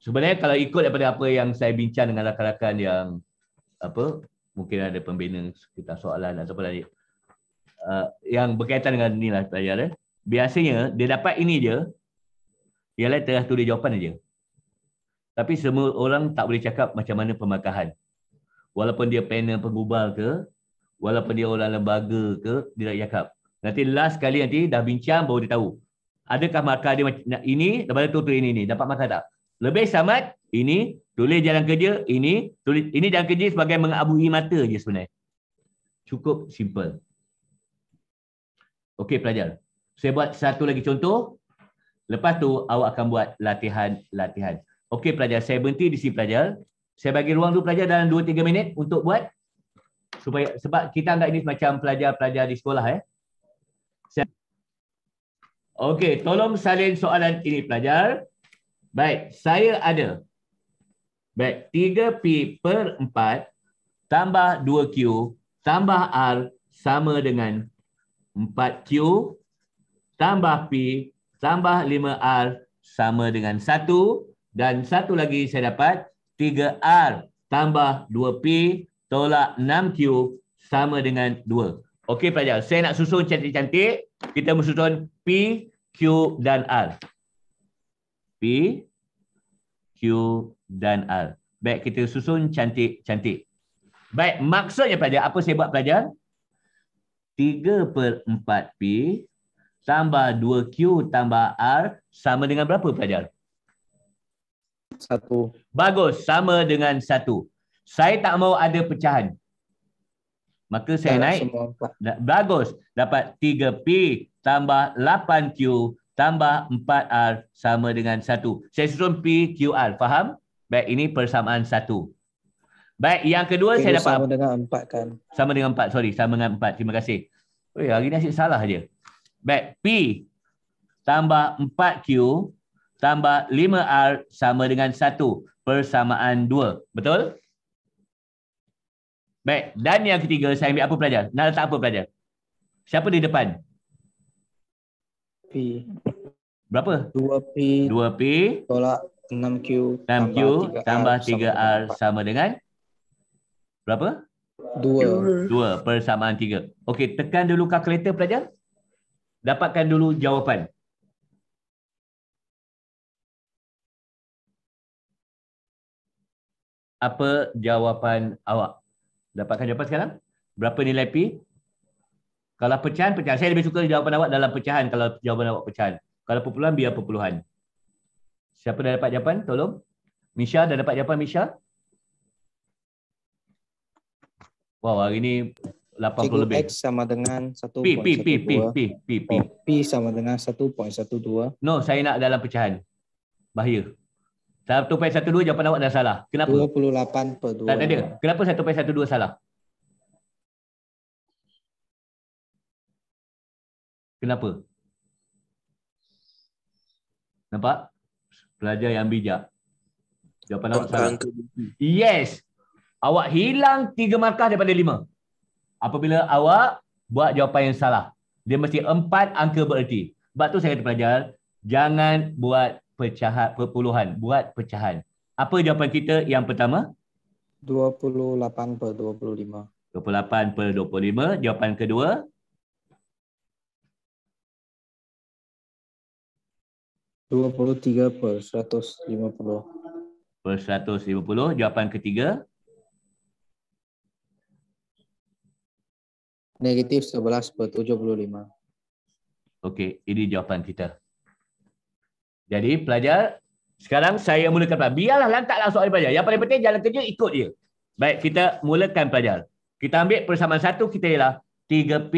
Sebenarnya kalau ikut daripada apa yang saya bincang dengan rakan-rakan yang apa mungkin ada pembina sekitar soalan atau apa lagi uh, yang berkaitan dengan inilah pelajar eh. biasanya dia dapat ini je ialah telah tulis jawapan aja tapi semua orang tak boleh cakap macam mana pemakahan walaupun dia panel pengubal ke, walaupun dia orang lembaga ke, dia nak cakap. Nanti last kali nanti dah bincang baru dia tahu. Adakah markah dia macam ini, daripada tu, tu ini, ini. Dapat markah tak? Lebih samat ini, tulis jalan kerja, ini, tulis, ini jalan kerja sebagai mengabui mata je sebenarnya. Cukup simple. Okey pelajar. Saya buat satu lagi contoh. Lepas tu awak akan buat latihan-latihan. Okey pelajar, saya berhenti di sini pelajar saya bagi ruang dulu pelajar dalam 2 3 minit untuk buat supaya sebab kita anggap ini macam pelajar-pelajar di sekolah eh. Okey, tolong salin soalan ini pelajar. Baik, saya ada. Baik, 3p per 4 tambah 2q tambah r sama dengan 4q tambah p tambah 5r sama dengan 1 dan satu lagi saya dapat 3 3R tambah 2P tolak 6Q sama dengan 2. Okey pelajar, saya nak susun cantik-cantik. Kita susun P, Q dan R. P, Q dan R. Baik, kita susun cantik-cantik. Baik, maksudnya pelajar, apa saya buat pelajar? 3 per 4P tambah 2Q tambah R sama dengan berapa pelajar? satu. Bagus, sama dengan satu. Saya tak mau ada pecahan. Maka saya ya, naik. Bagus, dapat 3P tambah 8Q tambah 4R sama dengan satu. Saya susun P, Q, R. Faham? Baik, ini persamaan satu. Baik, yang kedua Q saya dapat. Sama dengan empat kan? Sama dengan empat, sorry. Sama dengan empat. Terima kasih. Oh, hari ini asyik salah je. Baik, P tambah 4Q tambah 5R sama dengan 1. Persamaan 2. Betul? Baik. Dan yang ketiga, saya ambil apa pelajar? Nak letak apa pelajar? Siapa di depan? P. Berapa? 2P. 2P. Tolak 6Q. 6Q tambah, 3R, sama dengan, sama dengan? Berapa? 2. 2 persamaan 3. Okey, tekan dulu kalkulator pelajar. Dapatkan dulu jawapan. apa jawapan awak? Dapatkan jawapan sekarang? Berapa nilai P? Kalau pecahan, pecahan. Saya lebih suka jawapan awak dalam pecahan kalau jawapan awak pecahan. Kalau perpuluhan, biar perpuluhan. Siapa dah dapat jawapan? Tolong. Misha, dah dapat jawapan Misha? Wow, hari ini 80 Cikgu lebih. X sama dengan 1.12. P, P, P, P, P, P, P. Oh, P sama dengan 1.12. No, saya nak dalam pecahan. Bahaya. Satu per satu dua jawapan awak dah salah. Kenapa? 28 per 2. Tak, tak ada. Kenapa satu per satu dua salah? Kenapa? Nampak? Pelajar yang bijak. Jawapan awak salah. Yes. Awak hilang tiga markah daripada lima. Apabila awak buat jawapan yang salah. Dia mesti empat angka bererti. Sebab tu saya kata pelajar, jangan buat pecahan perpuluhan buat pecahan apa jawapan kita yang pertama 28/25 28/25 jawapan kedua 23/150 per 150 jawapan ketiga negatif 11/75 okey ini jawapan kita jadi pelajar, sekarang saya mulakan pelajar. Biarlah lantaklah soalan pelajar. Yang paling penting jalan kerja ikut dia. Baik, kita mulakan pelajar. Kita ambil persamaan satu, kita ialah 3P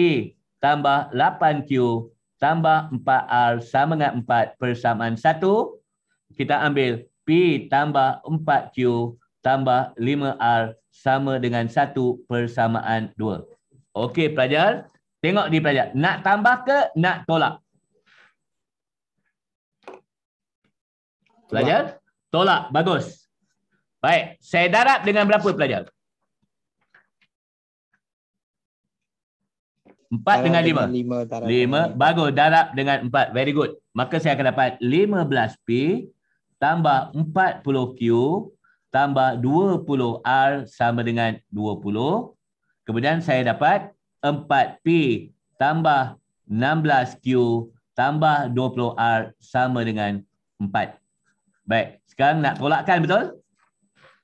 tambah 8Q tambah 4R sama dengan 4 persamaan satu. Kita ambil P tambah 4Q tambah 5R sama dengan 1 persamaan 2. Okey pelajar, tengok di pelajar. Nak tambah ke nak tolak? Pelajar? Tolak. Bagus. Baik. Saya darab dengan berapa pelajar? Empat dengan lima. Lima. Bagus. Darab dengan empat. Very good. Maka saya akan dapat 15P tambah 40Q tambah 20R sama dengan 20. Kemudian saya dapat 4P tambah 16Q tambah 20R sama dengan 4. Baik, sekarang nak tolakkan betul?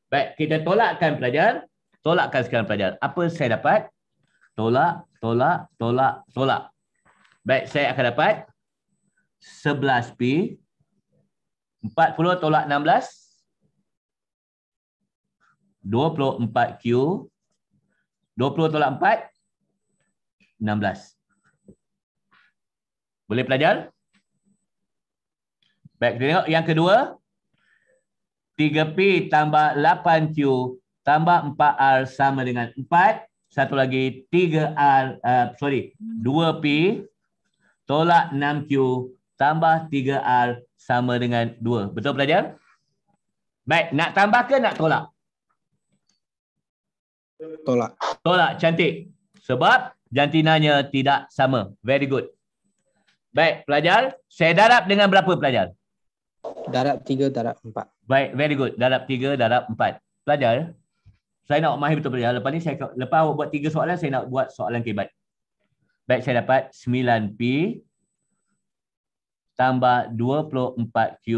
Baik, kita tolakkan pelajar. Tolakkan sekarang pelajar. Apa saya dapat? Tolak, tolak, tolak, tolak. Baik, saya akan dapat 11P 40 tolak 16 24Q 20 tolak 4 16 Boleh pelajar? Baik, kita tengok yang kedua. Yang kedua. 3P tambah 8Q tambah 4R sama dengan 4. Satu lagi 3R, uh, eh, sorry, 2P tolak 6Q tambah 3R sama dengan 2. Betul pelajar? Baik, nak tambah ke nak tolak? Tolak. Tolak, cantik. Sebab jantinanya tidak sama. Very good. Baik, pelajar. Saya darab dengan berapa pelajar? Darab tiga darab empat. Baik, very good. Darab tiga darab empat. Pelajar, saya nak mahir betul pelajar. Ya. Lepas ni, saya, lepas awak buat tiga soalan, saya nak buat soalan kebat. Baik, saya dapat 9P tambah 24Q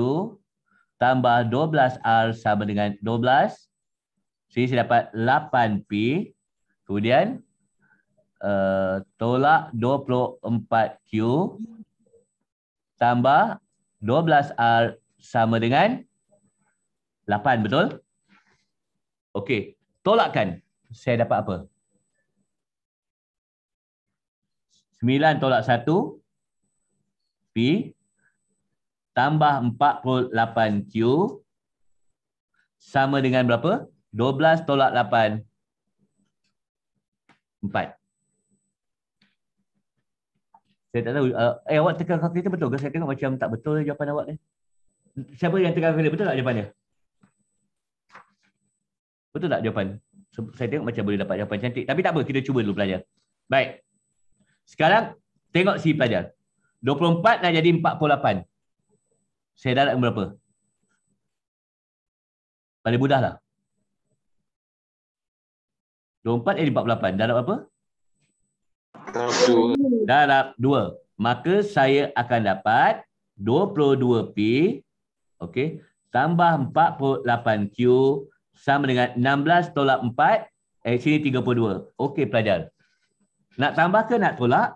tambah 12R sama dengan 12. Jadi saya dapat 8P. Kemudian, uh, tolak 24Q tambah 12R sama dengan 8, betul? Okey, tolakkan. Saya dapat apa? 9 tolak 1P tambah 48Q sama dengan berapa? 12 tolak 8, 4. Saya tak tahu. Uh, eh awak tekan kalkulator betul ke? Saya tengok macam tak betul jawapan awak ni. Siapa yang tekan kalkulator betul tak jawapan dia? Betul tak jawapan? So, saya tengok macam boleh dapat jawapan cantik. Tapi tak apa, kita cuba dulu pelajar. Baik. Sekarang tengok si pelajar. 24 nak jadi 48. Saya darat berapa? Paling mudah lah. 24 jadi 48. Darat berapa? darab 2 maka saya akan dapat 22p okey tambah 48q sama dengan 16 tolak 4 eh sini 32 okey pelajar nak tambah ke nak tolak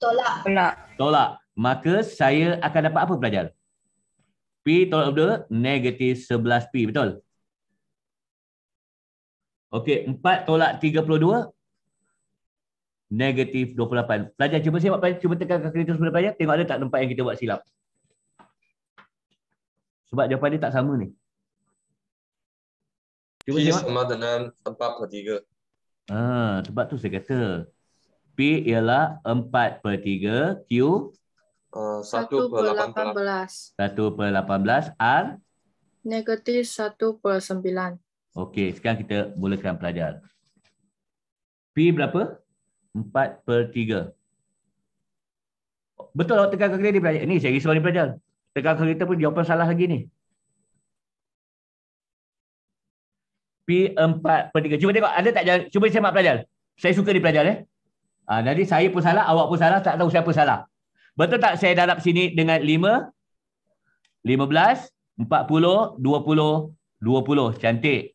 tolak tolak tolak maka saya akan dapat apa pelajar p tolak 2 negatif 11p betul Okey, 4 tolak 32 negatif 28. Pelajar cuba siap cuba tekan kalkulator sebelah pelajar tengok ada tak tempat yang kita buat silap. Sebab jawapan dia tak sama ni. Cuba P sama dengan 4 per 3. Ah, sebab tu saya kata P ialah 4 per 3 Q uh, 1 per 18 1 per 18 R Negatif 1 per 9 Okey, sekarang kita mulakan pelajar. P berapa? 4 per 3. Betul awak lah, tekan kereta ni pelajar. Ni saya risau ni pelajar. Tekan kereta pun jawapan salah lagi ni. P 4 per 3. Cuba tengok ada tak jalan. Cuba saya mak pelajar. Saya suka ni pelajar. Eh? Ha, jadi saya pun salah, awak pun salah, tak tahu siapa salah. Betul tak saya darab sini dengan 5, 15, 40, 20, 20. Cantik.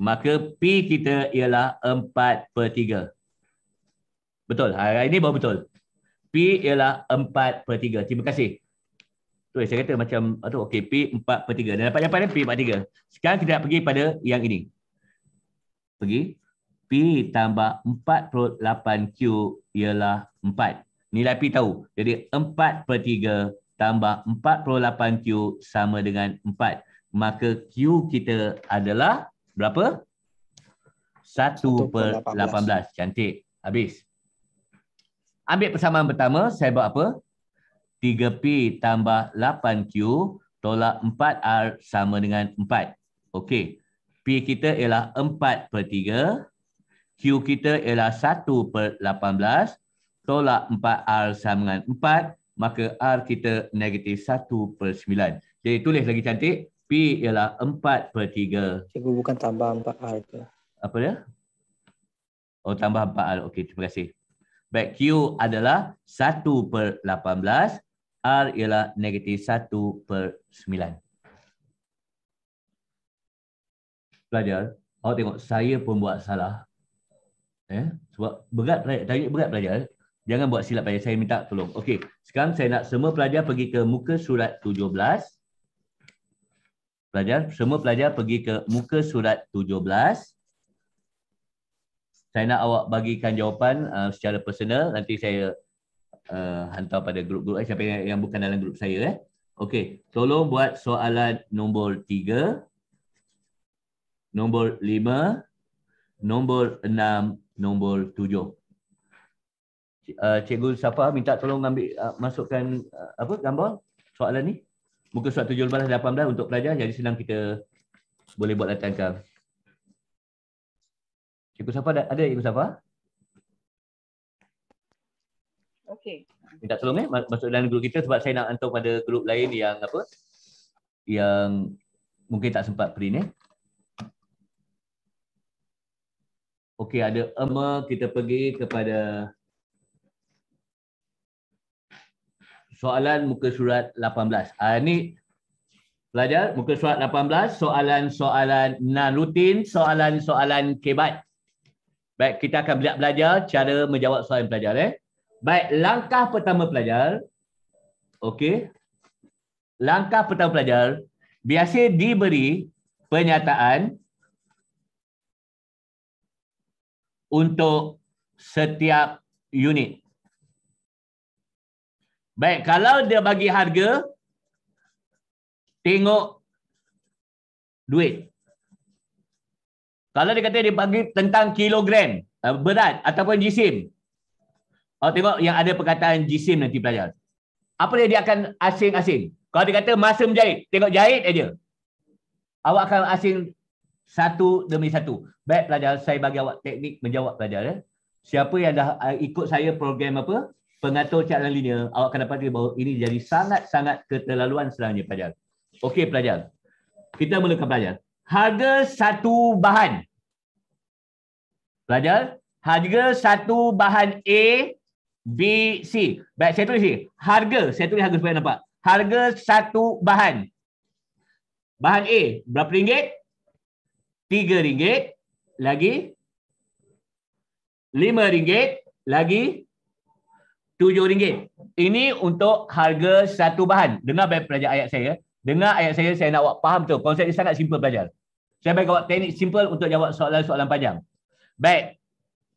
maka P kita ialah 4 per 3. Betul, hari ini baru betul. P ialah 4 per 3. Terima kasih. Tu saya kata macam, aduh, okay, P 4 per 3. Dan dapat jawapan P 4 3. Sekarang kita nak pergi pada yang ini. Pergi. P tambah 48 Q ialah 4. Nilai P tahu. Jadi 4 per 3 tambah 48 Q sama dengan 4. Maka Q kita adalah berapa? 1 per 18. Cantik. Habis. Ambil persamaan pertama, saya buat apa? 3P tambah 8Q tolak 4R sama dengan 4. Okey. P kita ialah 4 per 3. Q kita ialah 1 per 18. Tolak 4R sama dengan 4. Maka R kita negatif 1 per 9. Jadi tulis lagi cantik. P ialah 4 per 3. Cikgu bukan tambah 4R ke? Apa dia? Oh, tambah 4R. Okey, terima kasih. Baik, Q adalah 1 per 18. R ialah negatif 1 per 9. Pelajar, awak tengok saya pun buat salah. Eh? Sebab berat, tanya berat pelajar. Jangan buat silap pelajar. Saya minta tolong. Okey, sekarang saya nak semua pelajar pergi ke muka surat 17. 17 pelajar semua pelajar pergi ke muka surat 17 saya nak awak bagikan jawapan uh, secara personal nanti saya uh, hantar pada grup-grup eh siapa yang, yang bukan dalam grup saya eh okey tolong buat soalan nombor 3 nombor 5 nombor 6 nombor 7 Uh, Cikgu Safa minta tolong ambil uh, masukkan uh, apa gambar soalan ni muka surat 17 18 untuk pelajar jadi senang kita boleh buat latihan kau. Cikgu siapa ada? Ada Cikgu siapa? Okey. Minta tolong eh masuk dalam grup kita sebab saya nak hantar pada grup lain yang apa? Yang mungkin tak sempat print eh. Okey, ada Emma kita pergi kepada soalan muka surat 18. Ah uh, ni pelajar muka surat 18 soalan-soalan non rutin, soalan-soalan kebat. Baik, kita akan belajar belajar cara menjawab soalan pelajar eh. Baik, langkah pertama pelajar. Okey. Langkah pertama pelajar biasa diberi pernyataan untuk setiap unit. Baik, kalau dia bagi harga, tengok duit. Kalau dia kata dia bagi tentang kilogram, eh, berat ataupun jisim. Oh, tengok yang ada perkataan jisim nanti pelajar. Apa dia, dia akan asing-asing? Kalau dia kata masa menjahit, tengok jahit aja. Awak akan asing satu demi satu. Baik pelajar, saya bagi awak teknik menjawab pelajar. Eh. Siapa yang dah eh, ikut saya program apa? pengatur cadangan linear, awak akan dapati bahawa ini jadi sangat-sangat keterlaluan sebenarnya pelajar. Okey pelajar. Kita mulakan pelajar. Harga satu bahan. Pelajar, harga satu bahan A, B, C. Baik, saya tulis ni. Harga, saya tulis harga supaya nampak. Harga satu bahan. Bahan A, berapa ringgit? Tiga ringgit. Lagi. Lima ringgit. Lagi rm ringgit. Ini untuk harga satu bahan. Dengar baik pelajar ayat saya. Dengar ayat saya, saya nak awak faham tu. Konsep ini sangat simple pelajar. Saya bagi awak teknik simple untuk jawab soalan-soalan panjang. Baik.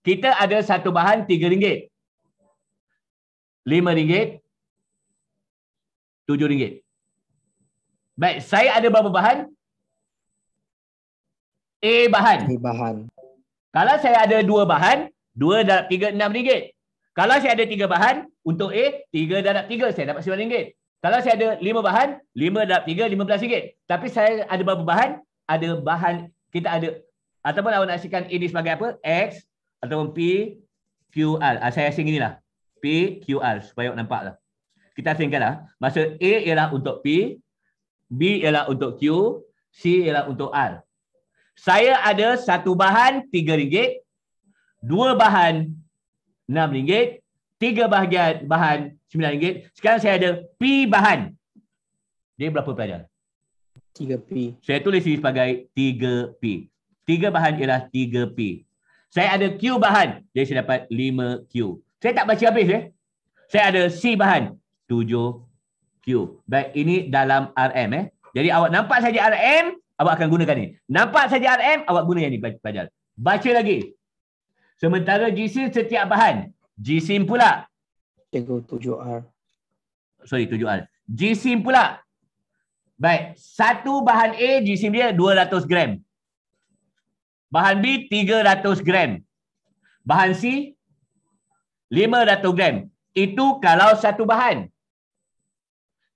Kita ada satu bahan RM3. RM5. RM7. Baik, saya ada berapa bahan? A bahan. A bahan. Kalau saya ada dua bahan, dua dalam tiga enam ringgit. Kalau saya ada tiga bahan, untuk A, tiga darab tiga saya dapat RM9. Kalau saya ada lima bahan, lima darab 3, RM15. Tapi saya ada beberapa bahan? Ada bahan, kita ada, ataupun awak nak asyikan A ni sebagai apa? X, ataupun P, Q, R. Ah, saya asing inilah. P, Q, R. Supaya awak nampak lah. Kita lah. Maksud A ialah untuk P, B ialah untuk Q, C ialah untuk R. Saya ada satu bahan tiga ringgit, dua bahan RM6, tiga bahagian bahan RM9. Sekarang saya ada P bahan. jadi berapa pelajar? 3P. Saya tulis ini sebagai 3P. Tiga bahan ialah 3P. Saya ada Q bahan. Jadi saya dapat 5Q. Saya tak baca habis. Eh? Saya ada C bahan. 7Q. Baik, ini dalam RM. Eh? Jadi awak nampak saja RM, awak akan gunakan ini. Nampak saja RM, awak guna yang ini. Baca lagi. Sementara jisim setiap bahan. Jisim pula. Cikgu 7R. Sorry 7R. Jisim pula. Baik. Satu bahan A jisim dia 200 gram. Bahan B 300 gram. Bahan C 500 gram. Itu kalau satu bahan.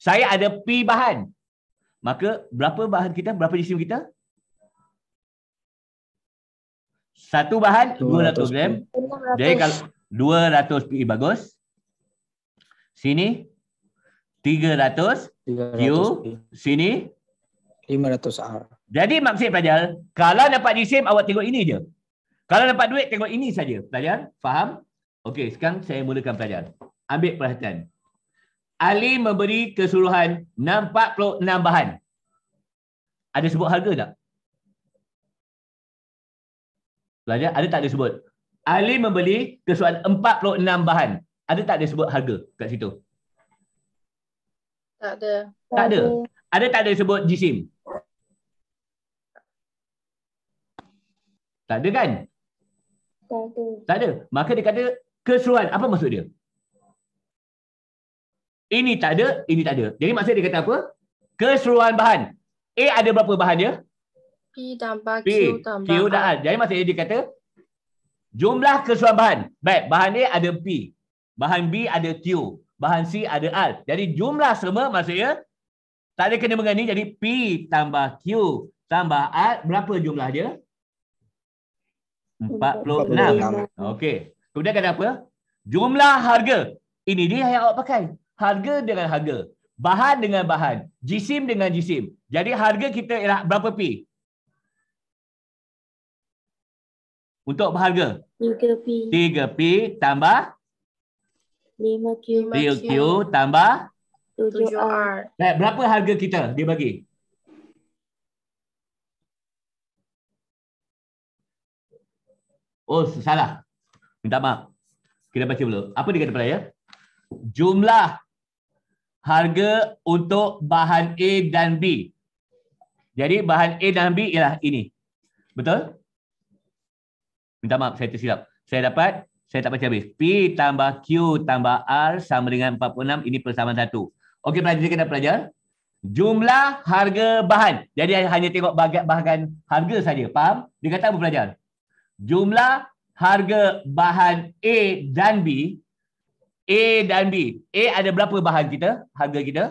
Saya ada P bahan. Maka berapa bahan kita? Berapa jisim kita? Satu bahan 200, 200 gram. Jadi kalau 200 pi bagus. Sini 300, 300 Sini 500 R. Jadi maksud pelajar, kalau dapat di disim awak tengok ini je. Kalau dapat duit tengok ini saja. Pelajar, faham? Okey, sekarang saya mulakan pelajar. Ambil perhatian. Ali memberi keseluruhan 46 bahan. Ada sebut harga tak? Belajar ada tak disebut? Ali membeli keseluruhan 46 bahan. Ada tak disebut harga kat situ? Tak ada. Tak ada. Ada tak disebut jisim? Tak ada kan? Tak ada. Maka dia kata keseluruhan. Apa maksud dia? Ini tak ada, ini tak ada. Jadi maksud dia kata apa? Keseluruhan bahan. A ada berapa bahan dia? P tambah P. Q tambah Q dan A. A. Jadi maksudnya dia kata jumlah keseluruhan bahan. Baik, bahan A ada P. Bahan B ada Q. Bahan C ada R. Jadi jumlah semua maksudnya tak ada kena mengenai ni. Jadi P tambah Q tambah R Berapa jumlah dia? 46. 46. Okey. Kemudian kata apa? Jumlah harga. Ini dia yang awak pakai. Harga dengan harga. Bahan dengan bahan. Jisim dengan jisim. Jadi harga kita ialah berapa P? Untuk berharga? 3P. 3P tambah? 5Q. 3Q tambah? 7R. Berapa harga kita dia bagi? Oh, salah. Minta maaf. Kita baca dulu. Apa dia kata pada ya? Jumlah harga untuk bahan A dan B. Jadi bahan A dan B ialah ini. Betul? Betul. Minta maaf, saya tersilap. Saya dapat, saya tak baca habis. P tambah Q tambah R sama dengan 46. Ini persamaan satu. Okey, pelajar kita pelajar. Jumlah harga bahan. Jadi hanya tengok bahagian bahagian harga saja. Faham? Dia kata apa pelajar? Jumlah harga bahan A dan B. A dan B. A ada berapa bahan kita? Harga kita?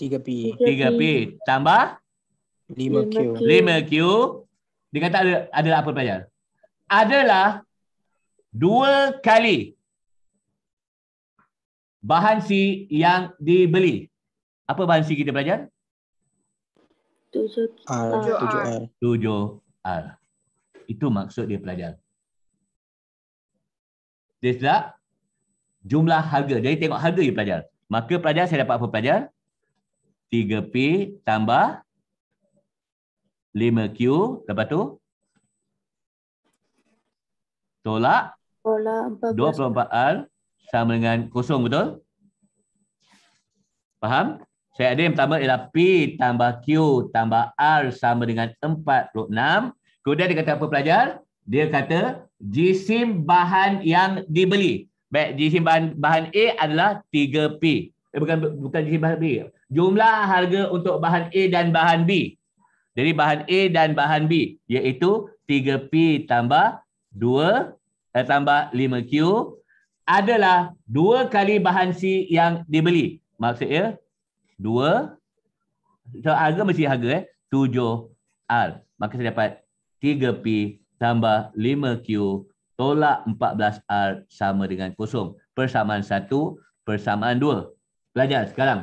3P. 3P. Tambah? 5Q. 5Q. Dia kata ada, ada apa pelajar? adalah dua kali bahan C yang dibeli. Apa bahan C kita belajar? 7R. 7R. Itu maksud dia pelajar. Jadi, sedap? Jumlah harga. Jadi tengok harga dia pelajar. Maka pelajar saya dapat apa pelajar? 3P tambah 5Q. Lepas tu tolak dua puluh empat r sama dengan kosong, betul? Faham? Saya ada yang pertama ialah P tambah Q tambah R sama dengan 46. Kemudian dia kata apa pelajar? Dia kata jisim bahan yang dibeli. Baik, jisim bahan, bahan A adalah 3P. Eh, bukan bukan jisim bahan B. Jumlah harga untuk bahan A dan bahan B. Jadi bahan A dan bahan B iaitu 3P tambah 2 eh, tambah 5Q adalah dua kali bahan C yang dibeli. Maksudnya, 2, so harga mesti harga eh, 7R. Maka saya dapat 3P tambah 5Q tolak 14R sama dengan kosong. Persamaan 1, persamaan 2. pelajar sekarang.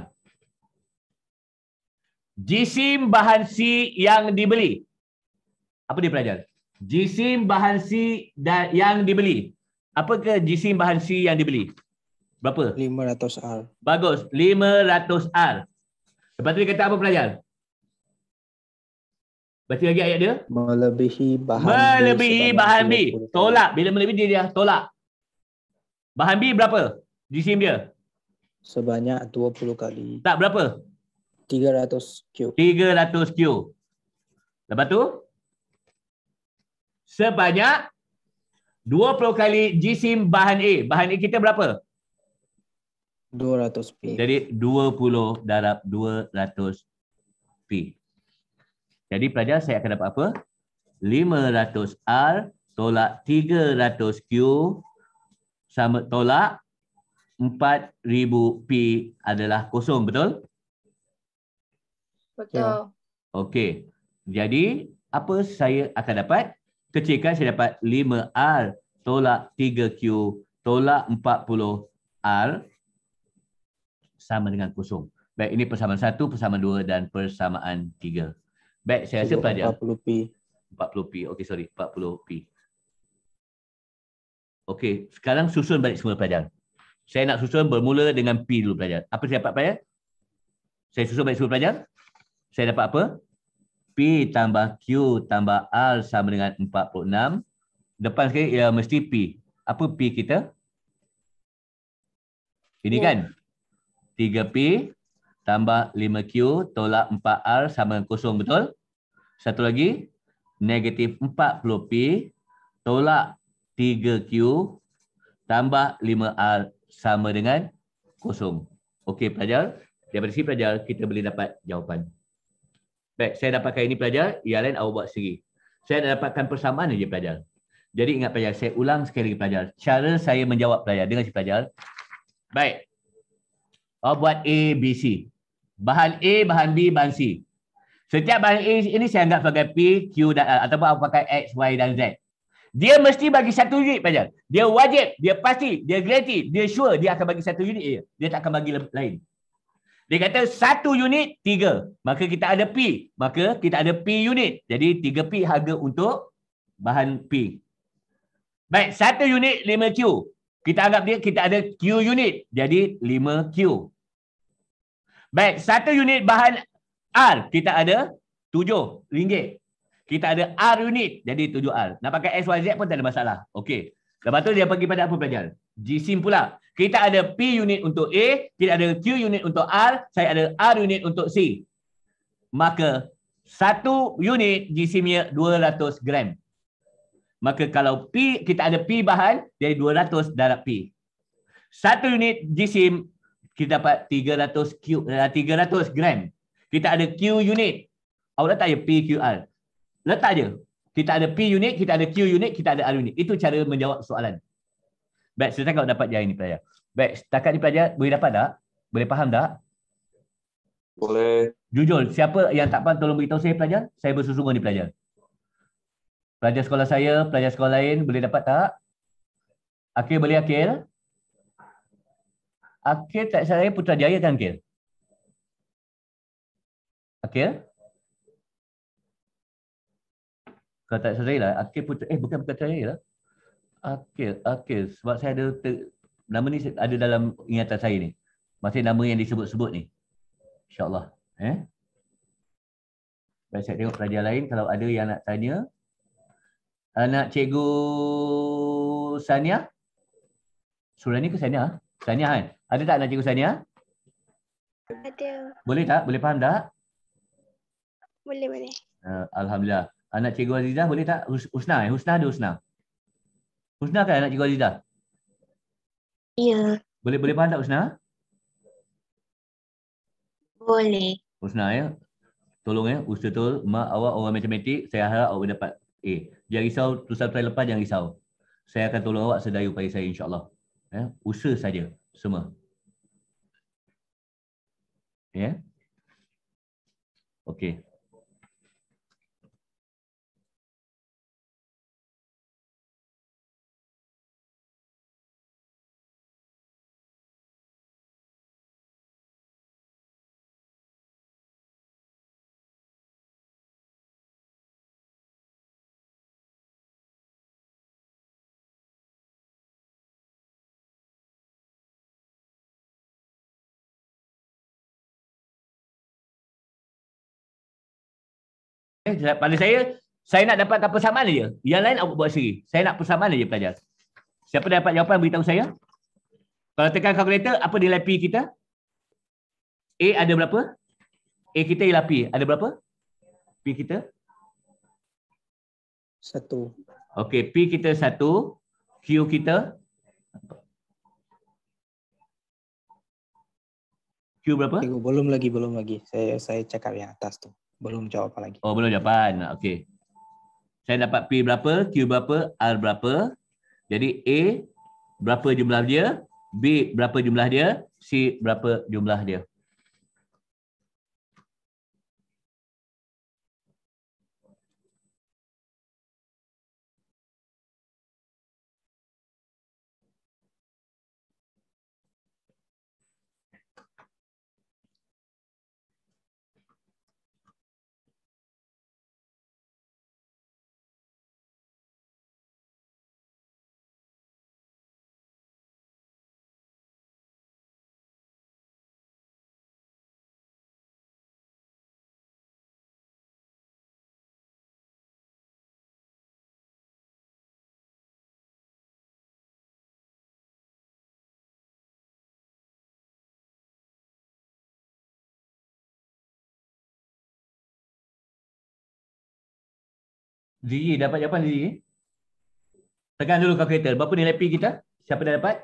Jisim bahan C yang dibeli. Apa dia pelajar? jisim bahan C yang dibeli. Apa ke jisim bahan C yang dibeli? Berapa? 500R. Bagus, 500R. Lepas tu dia kata apa pelajar? Baca lagi ayat dia. Melebihi bahan melebihi B. Melebihi bahan B. Tolak. Bila melebihi dia, dia tolak. Bahan B berapa? Jisim dia. Sebanyak 20 kali. Tak berapa? 300 Q. 300 Q. Lepas tu? sebanyak 20 kali jisim bahan A. Bahan A kita berapa? 200 pi. Jadi 20 darab 200 pi. Jadi pelajar saya akan dapat apa? 500 R tolak 300 Q sama tolak 4000 pi adalah kosong, betul? Betul. Okey. Jadi apa saya akan dapat? kecilkan saya dapat 5R tolak 3Q tolak 40R sama dengan kosong. Baik, ini persamaan 1, persamaan 2 dan persamaan 3. Baik, saya rasa pelajar. 40P. 40P, okey sorry, 40P. Okey, sekarang susun balik semua pelajar. Saya nak susun bermula dengan P dulu pelajar. Apa saya dapat pelajar? Saya susun balik semua pelajar. Saya dapat apa? P tambah Q tambah R sama dengan 46. Depan sekali ya, mesti P. Apa P kita? Ini ya. kan? 3P tambah 5Q tolak 4R sama dengan kosong, betul? Satu lagi, negatif 40P tolak 3Q tambah 5R sama dengan kosong. Okey pelajar, daripada sini pelajar kita boleh dapat jawapan. Baik, saya dapatkan ini pelajar, yang lain awak buat sendiri. Saya dah dapatkan persamaan saja pelajar. Jadi ingat pelajar, saya ulang sekali lagi pelajar. Cara saya menjawab pelajar, dengar si pelajar. Baik. Awak buat A, B, C. Bahan A, bahan B, bahan C. Setiap bahan A ini saya anggap sebagai P, Q dan L. Eh, ataupun awak pakai X, Y dan Z. Dia mesti bagi satu unit pelajar. Dia wajib, dia pasti, dia guarantee, dia sure dia akan bagi satu unit eh. Dia tak akan bagi lain. Dia kata satu unit tiga. Maka kita ada P. Maka kita ada P unit. Jadi tiga P harga untuk bahan P. Baik, satu unit lima Q. Kita anggap dia kita ada Q unit. Jadi lima Q. Baik, satu unit bahan R. Kita ada tujuh ringgit. Kita ada R unit. Jadi tujuh R. Nak pakai y, z pun tak ada masalah. Okey. Lepas tu dia pergi pada apa pelajar? g pula. Kita ada P unit untuk A, kita ada Q unit untuk R, saya ada R unit untuk C. Maka satu unit G-SIMnya 200 gram. Maka kalau P kita ada P bahan, jadi 200 darab P. Satu unit g kita dapat 300, Q, 300 eh, gram. Kita ada Q unit. Awak letak je P, Q, R. Letak je. Kita ada P unit, kita ada Q unit, kita ada R unit. Itu cara menjawab soalan. Baik, saya tengok dapat jaya ini pelajar. Baik, setakat ini pelajar boleh dapat tak? Boleh faham tak? Boleh. Jujur, siapa yang tak faham tolong beritahu saya pelajar. Saya bersungguh-sungguh ni pelajar. Pelajar sekolah saya, pelajar sekolah lain boleh dapat tak? Akhir boleh akhir? Akhir tak saya putra jaya kan akhir? Akhir? Kalau tak saya lah, akhir putra, eh bukan putra jaya lah. Akil, Akil. Sebab saya ada ter, nama ni ada dalam ingatan saya ni. Masih nama yang disebut-sebut ni. InsyaAllah. Eh? Baik, saya tengok pelajar lain. Kalau ada yang nak tanya. Anak Cikgu Sania? Surah ni ke Sania? Sania kan? Ada tak anak Cikgu Sania? Ada. Boleh tak? Boleh faham tak? Boleh, boleh. Uh, Alhamdulillah. Anak Cikgu Azizah boleh tak? Husna eh? Husna ada Husna? Husna. Husna kan anak Cikgu Azizah? Ya. Boleh boleh faham tak Husna? Boleh. Husna ya. Tolong ya. Ustaz tu, mak awak orang matematik. Saya harap awak dapat A. Jangan risau. Tusan try lepas jangan risau. Saya akan tolong awak sedaya upaya saya insyaAllah. Ya. Usaha saja semua. Ya. Okey. Okay. Eh, pada saya, saya nak dapat persamaan saja. Yang lain awak buat sendiri. Saya nak persamaan saja pelajar. Siapa dapat jawapan beritahu saya. Kalau tekan kalkulator, apa nilai P kita? A ada berapa? A kita ialah P. Ada berapa? P kita? Satu. Okey, P kita satu. Q kita? Q berapa? Tengok, belum lagi, belum lagi. Saya saya cakap yang atas tu. Belum jawab apa lagi. Oh, belum jawapan. Okey. Saya dapat P berapa, Q berapa, R berapa. Jadi A, berapa jumlah dia? B, berapa jumlah dia? C, berapa jumlah dia? Ziri dapat jawapan Ziri? Tekan dulu kalkulator. Berapa nilai P kita? Siapa dah dapat?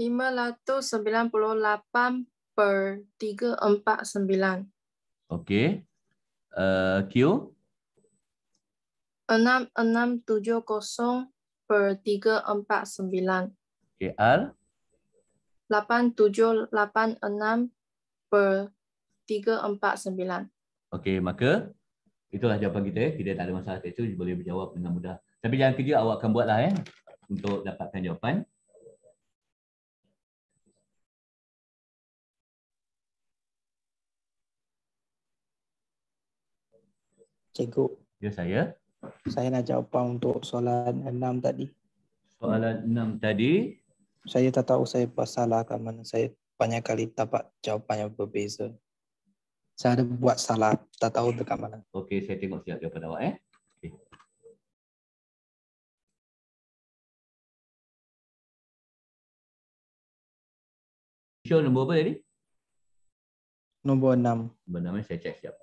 598 per 349. Okey. Uh, Q? 6670 per 349. Okey. R? 8786 per 349. Okey, maka itulah jawapan kita. Kita tak ada masalah itu boleh berjawab dengan mudah. Tapi jangan kerja awak akan buatlah eh untuk dapatkan jawapan. Cikgu. Ya saya. Saya nak jawapan untuk soalan enam tadi. Soalan enam tadi saya tak tahu saya pasal akan lah, mana saya banyak kali dapat jawapan yang berbeza saya ada buat salah tak tahu dekat mana okey saya tengok siap jawapan awak eh okey show nombor berapa tadi nombor 6 nombor 6 eh. saya check siap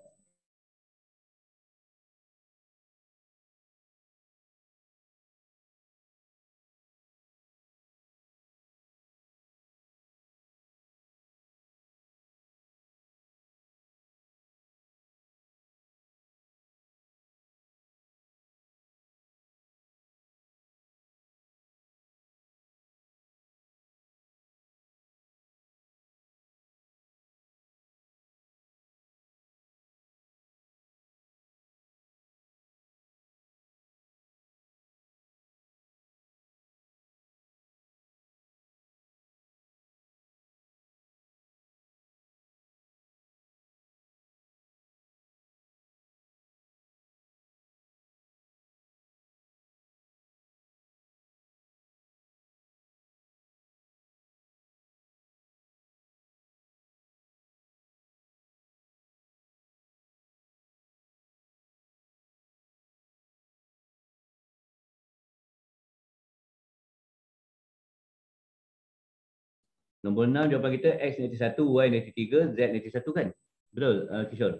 Nombor 6 jawapan kita X negatif 1, Y negatif 3, Z negatif 1 kan? Betul uh, Kishore?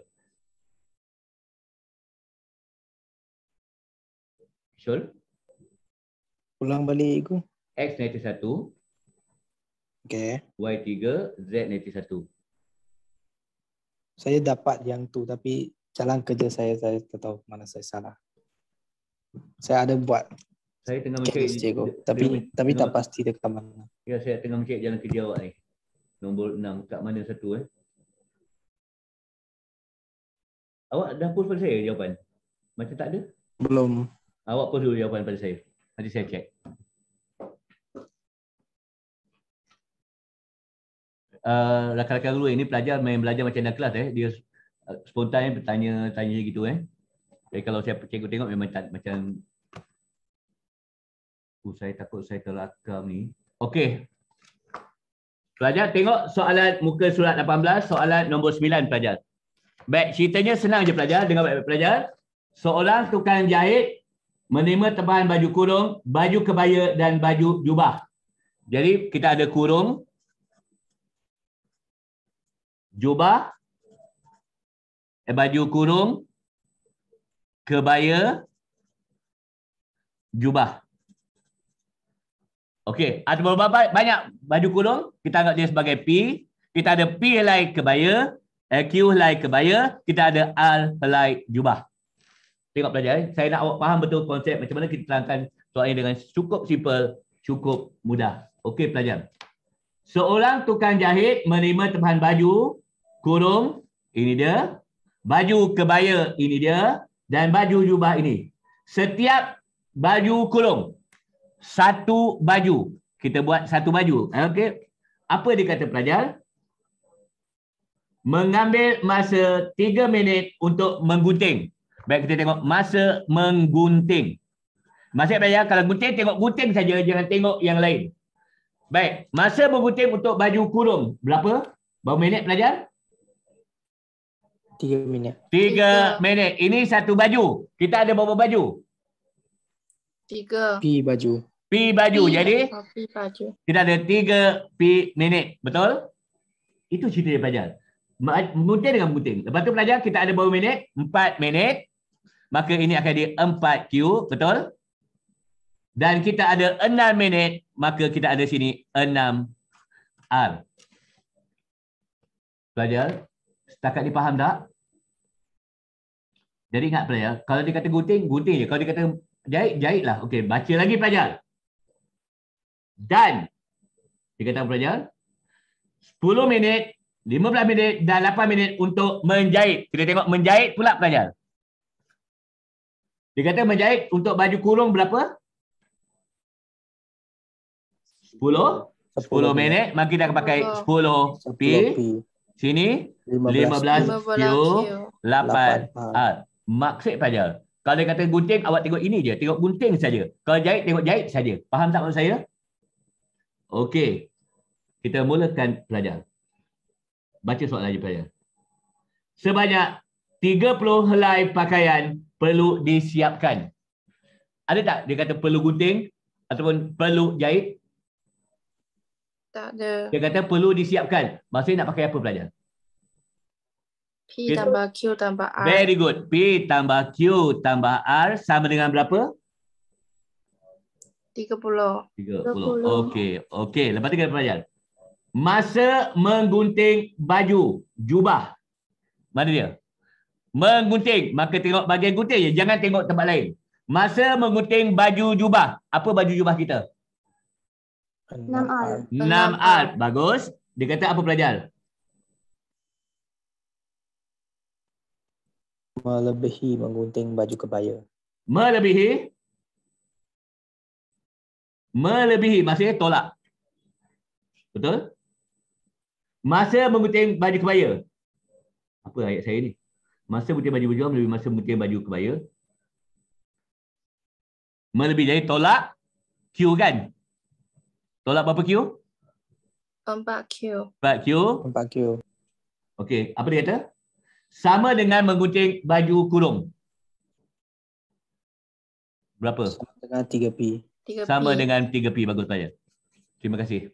Kishore? Ulang balik aku. X negatif 1. Okay. Y 3, Z negatif 1. Saya dapat yang tu tapi jalan kerja saya, saya tak tahu mana saya salah. Saya ada buat saya tengah mencari yes, cikgu. Di, tapi di, tapi nombor, tak pasti dekat mana lah. ya saya tengah mencari jalan ke Jawa ni nombor 6 kat mana satu eh awak dah post pada saya jawapan macam tak ada belum awak post dulu jawapan pada saya nanti saya check Uh, ah, rakan dulu ini pelajar main belajar macam dalam kelas eh dia spontan bertanya tanya gitu eh jadi kalau saya cikgu tengok memang tak, macam Uh, saya takut saya tolak akam ni. Okey. Pelajar tengok soalan muka surat 18, soalan nombor 9 pelajar. Baik, ceritanya senang je pelajar, dengar baik-baik pelajar. Seorang tukang jahit menerima tebahan baju kurung, baju kebaya dan baju jubah. Jadi kita ada kurung, jubah, eh, baju kurung, kebaya, jubah. Okey, ada beberapa banyak baju kurung kita anggap dia sebagai P. Kita ada P helai kebaya, eh, Q helai kebaya, kita ada R helai jubah. Tengok pelajar eh. Saya nak awak faham betul konsep macam mana kita terangkan soal ini dengan cukup simple, cukup mudah. Okey pelajar. Seorang tukang jahit menerima tempahan baju kurung ini dia, baju kebaya ini dia dan baju jubah ini. Setiap baju kurung satu baju. Kita buat satu baju. Eh, okey. Apa dia kata pelajar? Mengambil masa tiga minit untuk menggunting. Baik kita tengok masa menggunting. Masih pelajar kalau gunting tengok gunting saja jangan tengok yang lain. Baik, masa menggunting untuk baju kurung berapa? Berapa minit pelajar? Tiga minit. Tiga minit. Ini satu baju. Kita ada berapa baju? Tiga. 3 baju. P baju. P, Jadi oh, P baju. kita ada tiga P minit. Betul? Itu cerita dia pelajar. Mungkin dengan mungkin. Lepas tu pelajar kita ada berapa minit? Empat minit. Maka ini akan di empat Q. Betul? Dan kita ada enam minit. Maka kita ada sini enam R. Pelajar, setakat ni faham tak? Jadi ingat pelajar, kalau dia kata gunting, gunting je. Kalau dia kata jahit, jahit lah. Okey, baca lagi pelajar dan dia kata pelajar 10 minit, 15 minit dan 8 minit untuk menjahit. Kita tengok menjahit pula pelajar. Dia kata menjahit untuk baju kurung berapa? 10 10 minit, mari kita akan pakai 10 pi sini 15 q 8 ah maksud pelajar. Kalau dia kata gunting awak tengok ini je, tengok gunting saja. Kalau jahit tengok jahit saja. Faham tak maksud saya? Okey. Kita mulakan pelajar. Baca soalan lagi pelajar. Sebanyak 30 helai pakaian perlu disiapkan. Ada tak dia kata perlu gunting ataupun perlu jahit? Tak ada. Dia kata perlu disiapkan. Maksudnya nak pakai apa pelajar? P tambah Q tambah R. Very good. P tambah Q tambah R sama dengan berapa? 30. 30. Okey, okey. Lepas tiga pelajar. Masa menggunting baju, jubah. Mana dia? Menggunting, maka tengok bahagian gunting je, jangan tengok tempat lain. Masa menggunting baju jubah, apa baju jubah kita? 6R. 6R. Bagus. Dia kata apa pelajar? Melebihi menggunting baju kebaya. Melebihi? Melebihi. Maksudnya tolak. Betul? Masa mengutip baju kebaya. Apa ayat saya ni? Masa mengutip baju berjuang lebih masa mengutip baju kebaya. Melebihi. Jadi tolak. Q kan? Tolak berapa Q? 4Q. 4Q? 4Q. Okey. Apa dia kata? Sama dengan mengunting baju kurung. Berapa? Sama dengan 3P. 3P. Sama dengan 3P bagus pelajar. Terima kasih.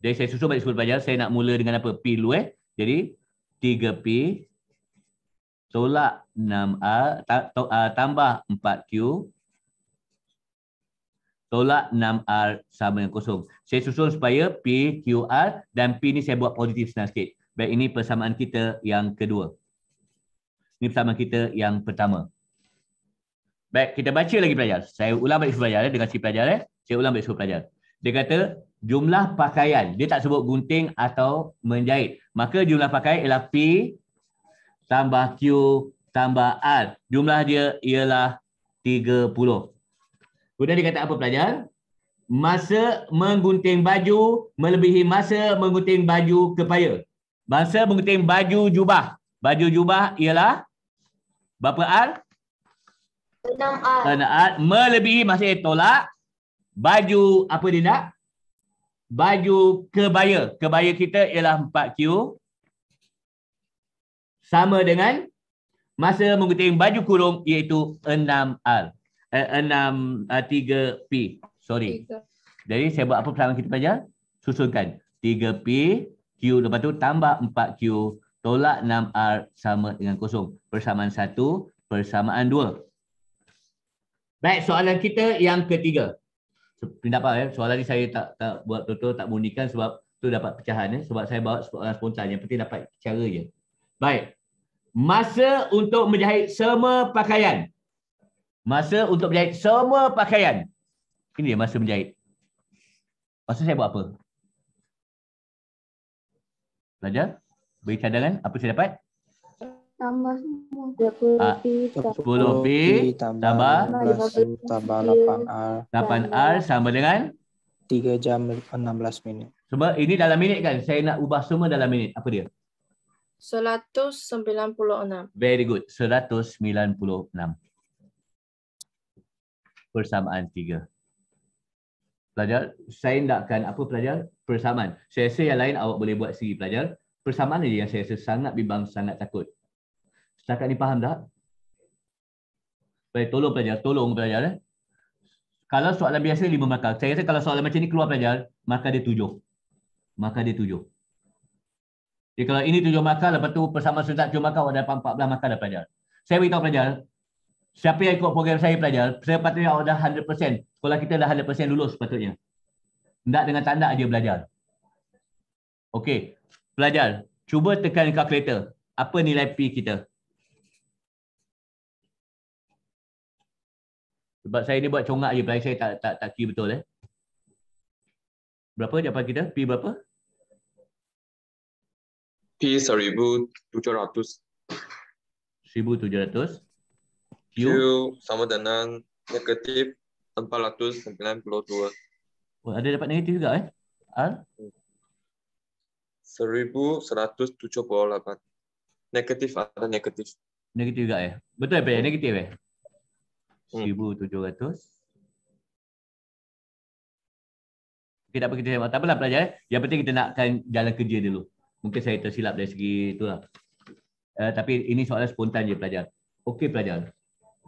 Jadi saya susun balik sebelum pelajar. Saya nak mula dengan apa? P dulu eh. Jadi 3P tolak 6A ta, ah, tambah 4Q tolak 6R sama dengan kosong. Saya susun supaya P, Q, R dan P ni saya buat positif senang sikit. Baik ini persamaan kita yang kedua. Ini persamaan kita yang pertama. Baik, kita baca lagi pelajar. Saya ulang balik pelajar eh, dengan si pelajar eh. Saya ulang balik pelajar. Dia kata jumlah pakaian, dia tak sebut gunting atau menjahit. Maka jumlah pakaian ialah P tambah Q tambah R. Jumlah dia ialah 30. Kemudian dia kata apa pelajar? Masa menggunting baju melebihi masa menggunting baju kepaya. Masa menggunting baju jubah. Baju jubah ialah berapa R? Kenaat. Kenaat. Melebihi maksudnya tolak. Baju apa dia nak? Baju kebaya. Kebaya kita ialah 4Q. Sama dengan masa mengguting baju kurung iaitu 6R. Eh, 6, 3P. Eh, Sorry. Jadi saya buat apa persamaan kita belajar? Susunkan. 3P, Q. Lepas tu tambah 4Q. Tolak 6R sama dengan kosong. Persamaan 1, persamaan 2. Baik, soalan kita yang ketiga. Tidak apa ya, soalan ni saya tak tak buat betul tak munikan sebab tu dapat pecahan ya. Sebab saya bawa soalan spontan yang penting dapat cara je. Baik. Masa untuk menjahit semua pakaian. Masa untuk menjahit semua pakaian. Ini dia masa menjahit. Masa saya buat apa? Belajar? Beri cadangan? Apa saya dapat? tambah semua 20B, ah, 20 tambah, tambah, tambah 8R 8R sama dengan 3 jam 16 minit Cuma ini dalam minit kan saya nak ubah semua dalam minit apa dia 196 very good 196 persamaan 3 pelajar saya hendakkan apa pelajar persamaan saya rasa yang lain awak boleh buat sendiri pelajar persamaan dia yang saya rasa sangat bimbang sangat takut Setakat ni faham tak? Baik, tolong pelajar, tolong pelajar eh. Kalau soalan biasa lima markah. Saya rasa kalau soalan macam ni keluar pelajar, maka dia 7. maka dia 7. Jadi kalau ini 7 markah, lepas tu persamaan sudah 7 markah, awak dapat 14 markah dah pelajar. Saya beritahu pelajar, siapa yang ikut program saya pelajar, saya patutnya awak dah 100%. Sekolah kita dah 100% lulus sepatutnya. Tak dengan tanda dia belajar. Okey, pelajar, cuba tekan kalkulator. Apa nilai P kita? 0.5. Sebab saya ni buat congak je, saya tak tak tak kira betul eh. Berapa jawapan kita? P berapa? P 1700. 1700. Q? Q sama dengan negatif 492. Oh, ada dapat negatif juga eh? R? 1178. Negatif ada negatif. Negatif juga eh? Betul eh, ya? Negatif eh? 1700. Hmm. Okey, tak apa kita tak apalah pelajar. Eh. Yang penting kita nakkan jalan kerja dulu. Mungkin saya tersilap dari segi tu lah. Uh, eh, tapi ini soalan spontan je pelajar. Okey pelajar.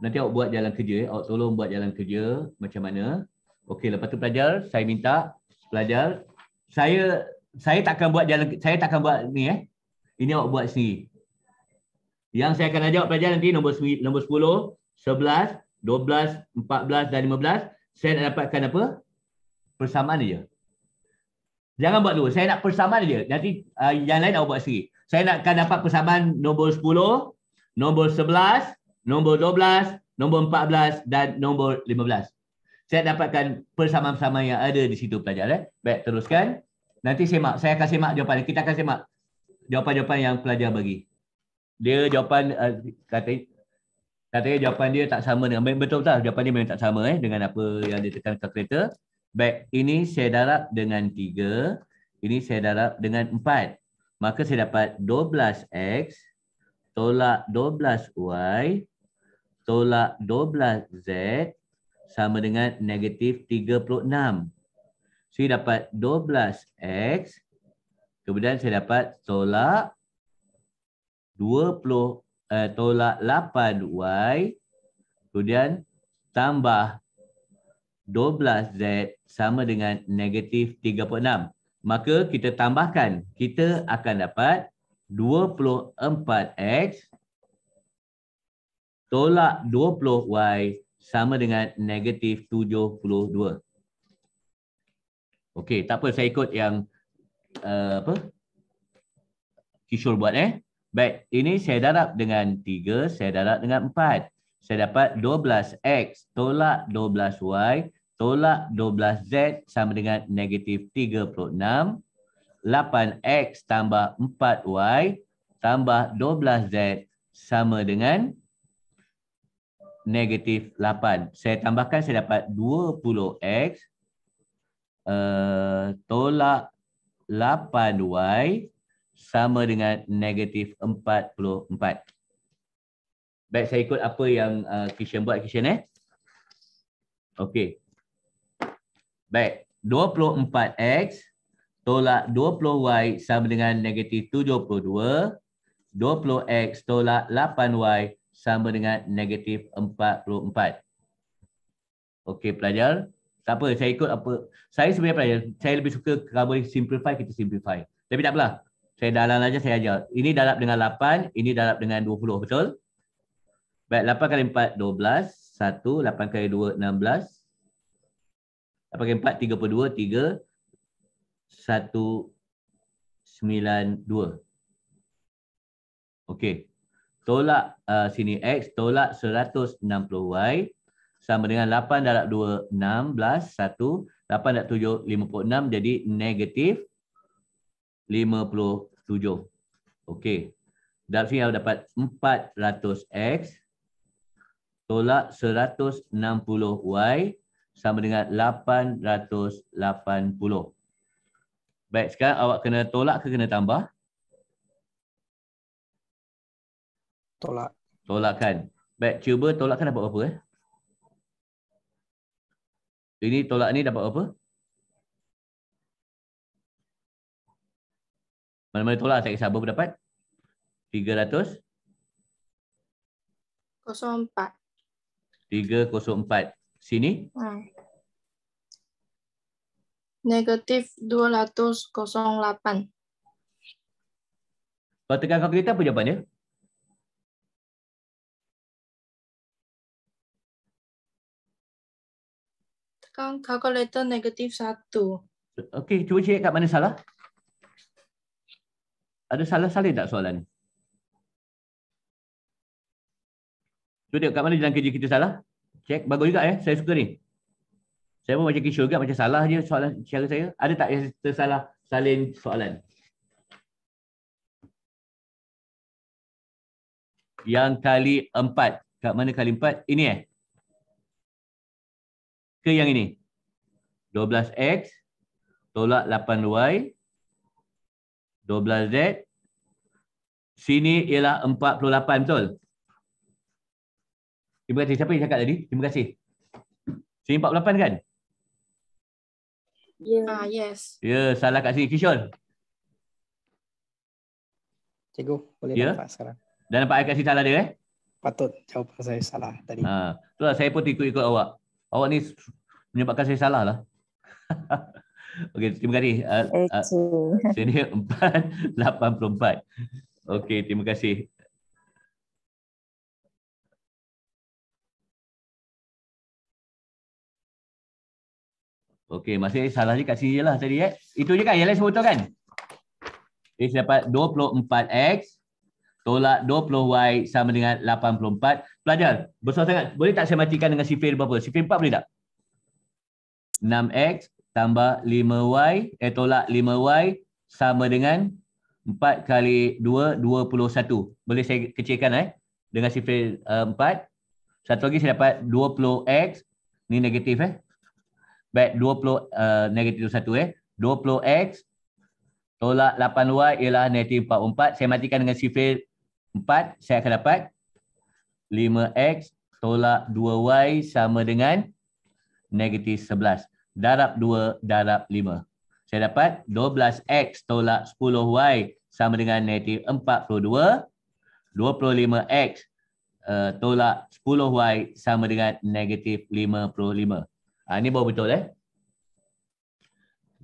Nanti awak buat jalan kerja. Eh. Awak tolong buat jalan kerja macam mana. Okey, lepas tu pelajar, saya minta pelajar. Saya saya tak akan buat jalan saya tak akan buat ni eh. Ini awak buat sendiri. Yang saya akan ajak pelajar nanti nombor nombor 10, 11, 12, 14 dan 15, saya nak dapatkan apa? Persamaan dia. Jangan buat dulu. Saya nak persamaan dia. Nanti uh, yang lain awak buat sendiri. Saya nakkan dapat persamaan nombor 10, nombor 11, nombor 12, nombor 14 dan nombor 15. Saya dapatkan persamaan-persamaan yang ada di situ pelajar. Eh? Baik, teruskan. Nanti semak. Saya akan semak jawapan. Kita akan semak jawapan-jawapan yang pelajar bagi. Dia jawapan uh, kata Katanya jawapan dia tak sama dengan betul tak? Jawapan dia memang tak sama eh dengan apa yang dia tekan kalkulator. Baik, ini saya darab dengan 3, ini saya darab dengan 4. Maka saya dapat 12x tolak 12y tolak 12z sama dengan negatif 36. Saya dapat 12x kemudian saya dapat tolak uh, tolak 8y kemudian tambah 12z sama dengan negatif 36. Maka kita tambahkan, kita akan dapat 24x tolak 20y sama dengan negatif 72. Okey, tak apa saya ikut yang uh, apa? Kishore buat eh. Baik, ini saya darab dengan 3, saya darab dengan 4. Saya dapat 12x tolak 12y tolak 12z sama dengan negatif 36. 8x tambah 4y tambah 12z sama dengan negatif 8. Saya tambahkan saya dapat 20x uh, eh, tolak 8y sama dengan negatif 44. Baik, saya ikut apa yang uh, Kishan buat, Kishan eh. Okey. Baik, 24X tolak 20Y sama dengan negatif 72. 20X tolak 8Y sama dengan negatif 44. Okey, pelajar. Tak apa, saya ikut apa. Saya sebenarnya pelajar, saya lebih suka kalau boleh simplify, kita simplify. Tapi tak apalah saya dalam saja saya ajar. Ini darab dengan 8, ini darab dengan 20, betul? Baik, 8 kali 4, 12. 1, 8 kali 2, 16. 8 kali 4, 32, 3. 1, 9, 2. Okey. Tolak uh, sini X, tolak 160Y. Sama dengan 8 darab 2, 16. 1, 8 darab 7, 56. Jadi negatif. 50 tujuh. Okey. Dalam sini awak dapat 400X tolak 160Y sama dengan 880. Baik, sekarang awak kena tolak ke kena tambah? Tolak. Tolakkan. Baik, cuba tolakkan dapat berapa? Eh? Ini tolak ni dapat berapa? Mana-mana tolak saya kisah berapa dapat? 300? 304. Sini? Hmm. Negatif 208. Kalau tekan kalkulator apa jawapannya? Tekan kalkulator negatif 1. Okey, cuba cek kat mana salah. Ada salah-salah tak soalan ni? So, tengok kat mana dalam kerja kita salah. Check. Bagus juga eh. Saya suka ni. Saya pun macam kisah juga. Macam salah je soalan cara saya. Ada tak yang tersalah salin soalan? Yang kali empat. Kat mana kali empat? Ini eh. Ke yang ini? 12X tolak 8Y 12Z. Sini ialah 48 betul? Terima kasih. Siapa yang cakap tadi? Terima kasih. Sini 48 kan? Ya, yeah, yes. Ya, salah kat sini. Kishon. Cikgu, boleh yeah. nampak sekarang. Dan nampak saya kat sini salah dia eh? Patut jawapan saya salah tadi. Ha. Itulah, saya pun ikut-ikut awak. Awak ni menyebabkan saya salah lah. (laughs) Okey, terima kasih. Uh, uh, (laughs) senior empat lapan puluh empat. Okey, terima kasih. Okey, masih salah je kat sini lah tadi eh. Itu je kan yang lain semua betul kan? Okay, eh, saya dapat 24X tolak 20Y sama dengan 84. Pelajar, besar sangat. Boleh tak saya matikan dengan sifir berapa? Sifir 4 boleh tak? 6X tambah 5y eh tolak 5y sama dengan 4 kali 2 21 boleh saya kecilkan eh dengan sifir uh, eh, 4 satu lagi saya dapat 20x ni negatif eh baik 20 uh, negatif 1 eh 20x tolak 8y ialah negatif 44 saya matikan dengan sifir 4 saya akan dapat 5x tolak 2y sama dengan negatif 11 darab 2 darab 5. Saya dapat 12x tolak 10y sama dengan negatif 42. 25x eh, tolak 10y sama dengan negatif 55. Ah, ini baru betul eh.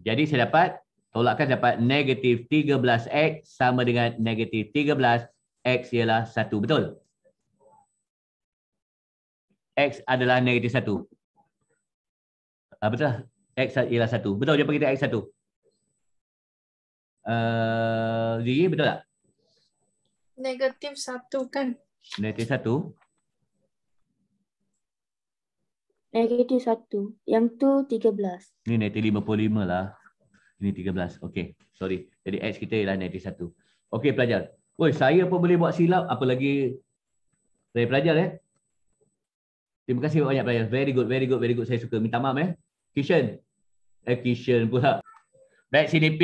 Jadi saya dapat tolakkan dapat negatif 13x sama dengan negatif 13. X ialah 1. Betul? X adalah negatif 1 uh, betul x ialah satu betul dia panggil kita x satu uh, eh, Z betul tak negatif satu kan negatif satu negatif satu yang tu tiga belas ni negatif lima puluh lima lah ini 13. Okey, sorry. Jadi X kita ialah negatif 1. Okey, pelajar. Woi, saya pun boleh buat silap. Apa lagi saya pelajar, eh? Terima kasih banyak, pelajar. Very good, very good, very good. Saya suka. Minta maaf, eh? Kitchen. Eh, kitchen pula. Baik, sini P.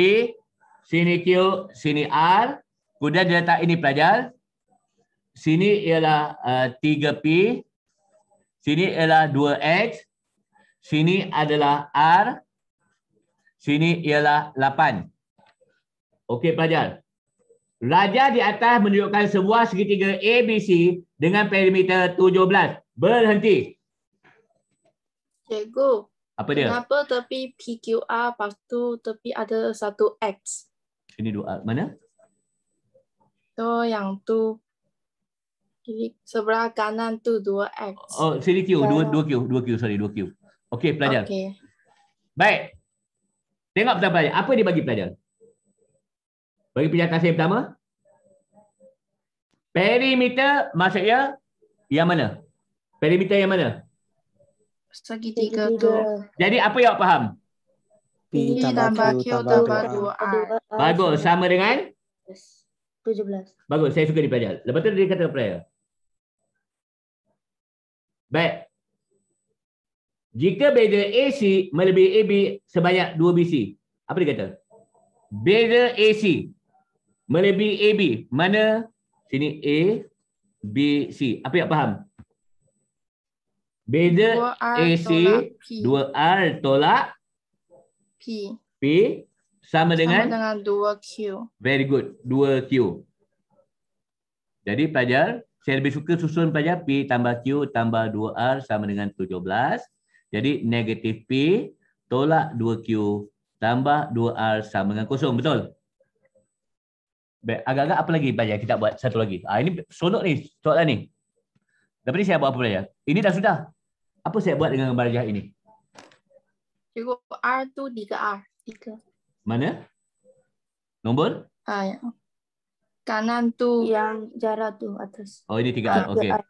Sini Q. Sini R. Kemudian dia letak ini pelajar. Sini ialah uh, 3P. Sini ialah 2X. Sini adalah R. Sini ialah 8. Okey pelajar. Pelajar di atas menunjukkan sebuah segitiga ABC dengan perimeter 17. Berhenti. Cikgu. Okay, apa dia? Kenapa tepi PQR lepas tu tepi ada satu X? Ini dua mana? Tu yang tu sebelah kanan tu dua X. Oh, sini Q, dua dua Q, dua Q, sorry, dua Q. Okey, pelajar. Okey. Baik. Tengok pada pelajar. Apa dia bagi pelajar? Bagi pelajar kasih pertama. Perimeter maksudnya yang mana? Perimeter yang mana? Segitiga tiga tu. Jadi apa yang awak faham? P tambah Q tambah 2R. Ah. Bagus. Sama dengan? 17. Bagus. Saya suka dipelajar. Lepas tu dia kata player. Baik. Jika beza AC melebihi AB sebanyak 2 BC. Apa dia kata? Beza AC melebihi AB. Mana? Sini A, B, C. Apa yang faham? Beda AC tolak 2R tolak P. P sama dengan? Sama dengan 2Q. Very good. 2Q. Jadi pelajar, saya lebih suka susun pelajar P tambah Q tambah 2R sama dengan 17. Jadi negatif P tolak 2Q tambah 2R sama dengan kosong. Betul? Agak-agak apa lagi pelajar kita buat satu lagi. Ah Ini sonok ni soalan ni. Lepas ni saya buat apa pelajar? Ini dah sudah. Apa saya buat dengan gambar ini? Cikgu R tu 3R. 3. Mana? Nombor? Ah, ya. Kanan tu yang jarak tu atas. Oh, ini 3R. Okey. Ah,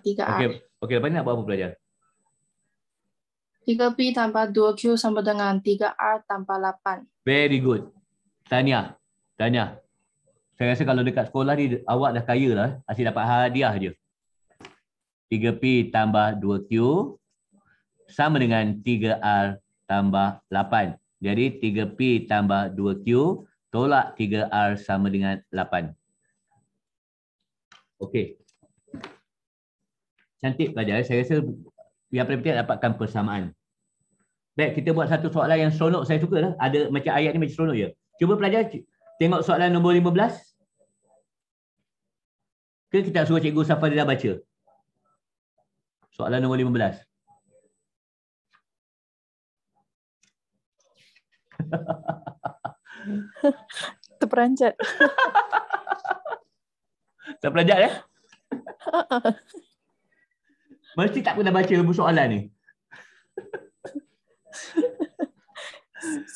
3R. Okey, okay. okay, lepas ni buat apa belajar? 3 P tambah 2Q sama dengan 3R tambah 8. Very good. Tanya. Tanya. Saya rasa kalau dekat sekolah ni, awak dah kaya lah. Asyik dapat hadiah je. 3P tambah 2Q sama dengan 3R tambah 8. Jadi 3P tambah 2Q tolak 3R sama dengan 8. Okey. Cantik pelajar. Eh? Saya rasa yang paling penting dapatkan persamaan. Baik, kita buat satu soalan yang seronok saya suka. Lah. Ada macam ayat ni macam seronok je. Cuba pelajar tengok soalan nombor 15. Ke kita suruh Cikgu Safarila baca? Soalan nombor 15. (laughs) Terperanjat. (laughs) Terperanjat ya? (laughs) Mesti tak pernah baca buku soalan ni.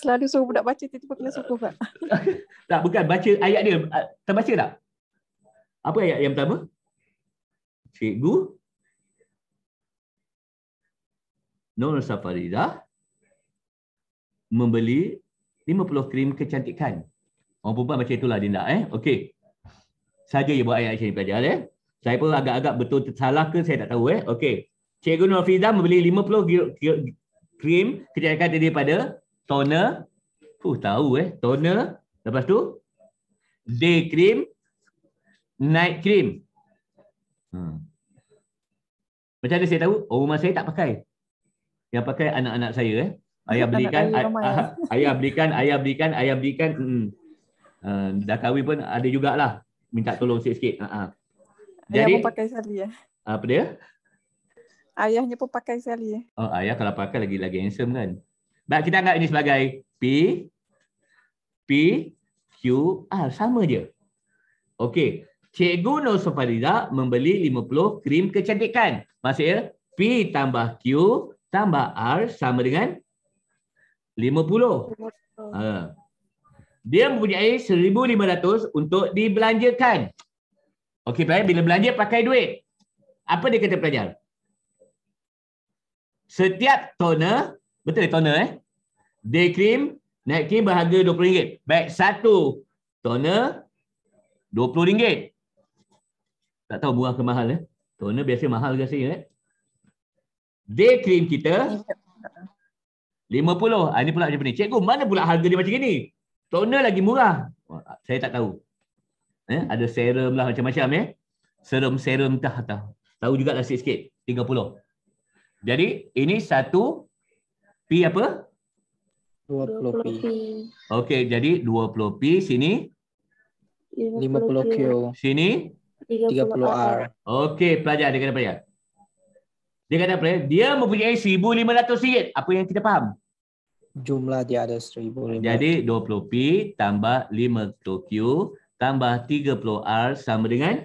Selalu suruh budak baca tiba-tiba kena suruh pak. tak bukan baca ayat dia. Ah, terbaca tak? Apa ayat yang pertama? Cikgu Nur Safarida membeli 50 krim kecantikan. Orang perempuan macam itulah Dinda eh. Okey. Saja je buat ayat macam ni pelajar eh. Saya pun agak-agak betul tersalah ke saya tak tahu eh. Okey. Cikgu Nur Fiza membeli 50 krim kecantikan daripada toner. Fuh tahu eh. Toner. Lepas tu day cream, night cream. Hmm. Macam mana saya tahu? Oh, rumah saya tak pakai yang pakai anak-anak saya eh. Ya. Ayah belikan, ayah belikan, ayah belikan, ayah belikan. Hmm. Uh, eh, dah kahwin pun ada jugalah. Minta tolong sikit-sikit. Ha uh Jadi, ayah pun pakai sari ya. Eh. Apa dia? Ayahnya pun pakai sari ya. Eh. Oh, ayah kalau pakai lagi lagi handsome kan. Baik, kita anggap ini sebagai P P Q R sama je. Okey. Cikgu Nur Sofarida membeli 50 krim kecantikan. Maksudnya P tambah Q tambah R sama dengan 50. Ha. Dia mempunyai 1,500 untuk dibelanjakan. Okey, pelajar. Eh, bila belanja, pakai duit. Apa dia kata pelajar? Setiap toner, betul ya, toner eh? Day cream, night cream berharga RM20. Baik, satu toner RM20. Tak tahu murah ke mahal eh? Toner biasa mahal ke saya eh? day cream kita 50. Ah ini pula macam ni. Cikgu mana pula harga dia macam ni? Toner lagi murah. Saya tak tahu. Eh ada serum lah macam-macam ya. Eh? Serum serum tah tahu. Tahu juga lah sikit-sikit. 30. Jadi ini satu P apa? 20 P. Okey, jadi 20 P sini 50 Q. Sini 30R. Okey, pelajar dia kena pelajar. Dia kata apa? Dia mempunyai seribu lima ratus 1500 Apa yang kita faham? Jumlah dia ada seribu 1500 Jadi puluh p tambah 5Q tambah tiga puluh r sama dengan?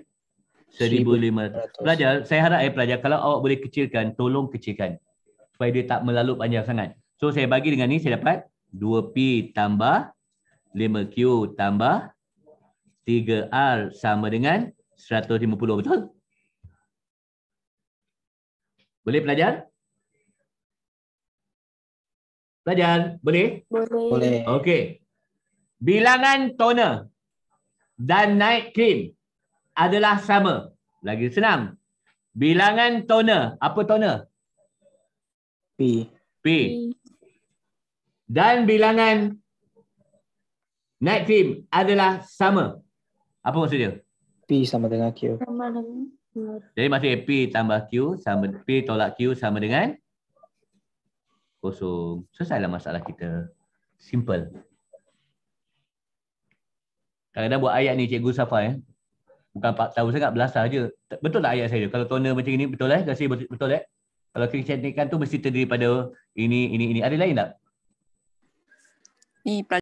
RM1,500. Pelajar, saya harap eh pelajar, kalau awak boleh kecilkan, tolong kecilkan. Supaya dia tak melalui panjang sangat. So saya bagi dengan ini saya dapat dua p tambah lima q tambah tiga r sama dengan seratus lima 150. Betul? Boleh pelajar? Pelajar, boleh? Boleh. boleh. Okey. Bilangan toner dan naik krim adalah sama. Lagi senang. Bilangan toner, apa toner? P. P. Dan bilangan naik krim adalah sama. Apa maksudnya? P sama dengan Q. Sama dengan jadi masih P tambah Q sama P tolak Q sama dengan kosong. selesai lah masalah kita. Simple. Kadang-kadang buat ayat ni Cikgu Safa ya. Eh. Bukan pak tahu sangat belasah je. Betul tak ayat saya? Kalau toner macam ni betul eh? Kasih betul, betul eh? Kalau kecantikan tu mesti terdiri pada ini, ini, ini. Ada lain tak? Ini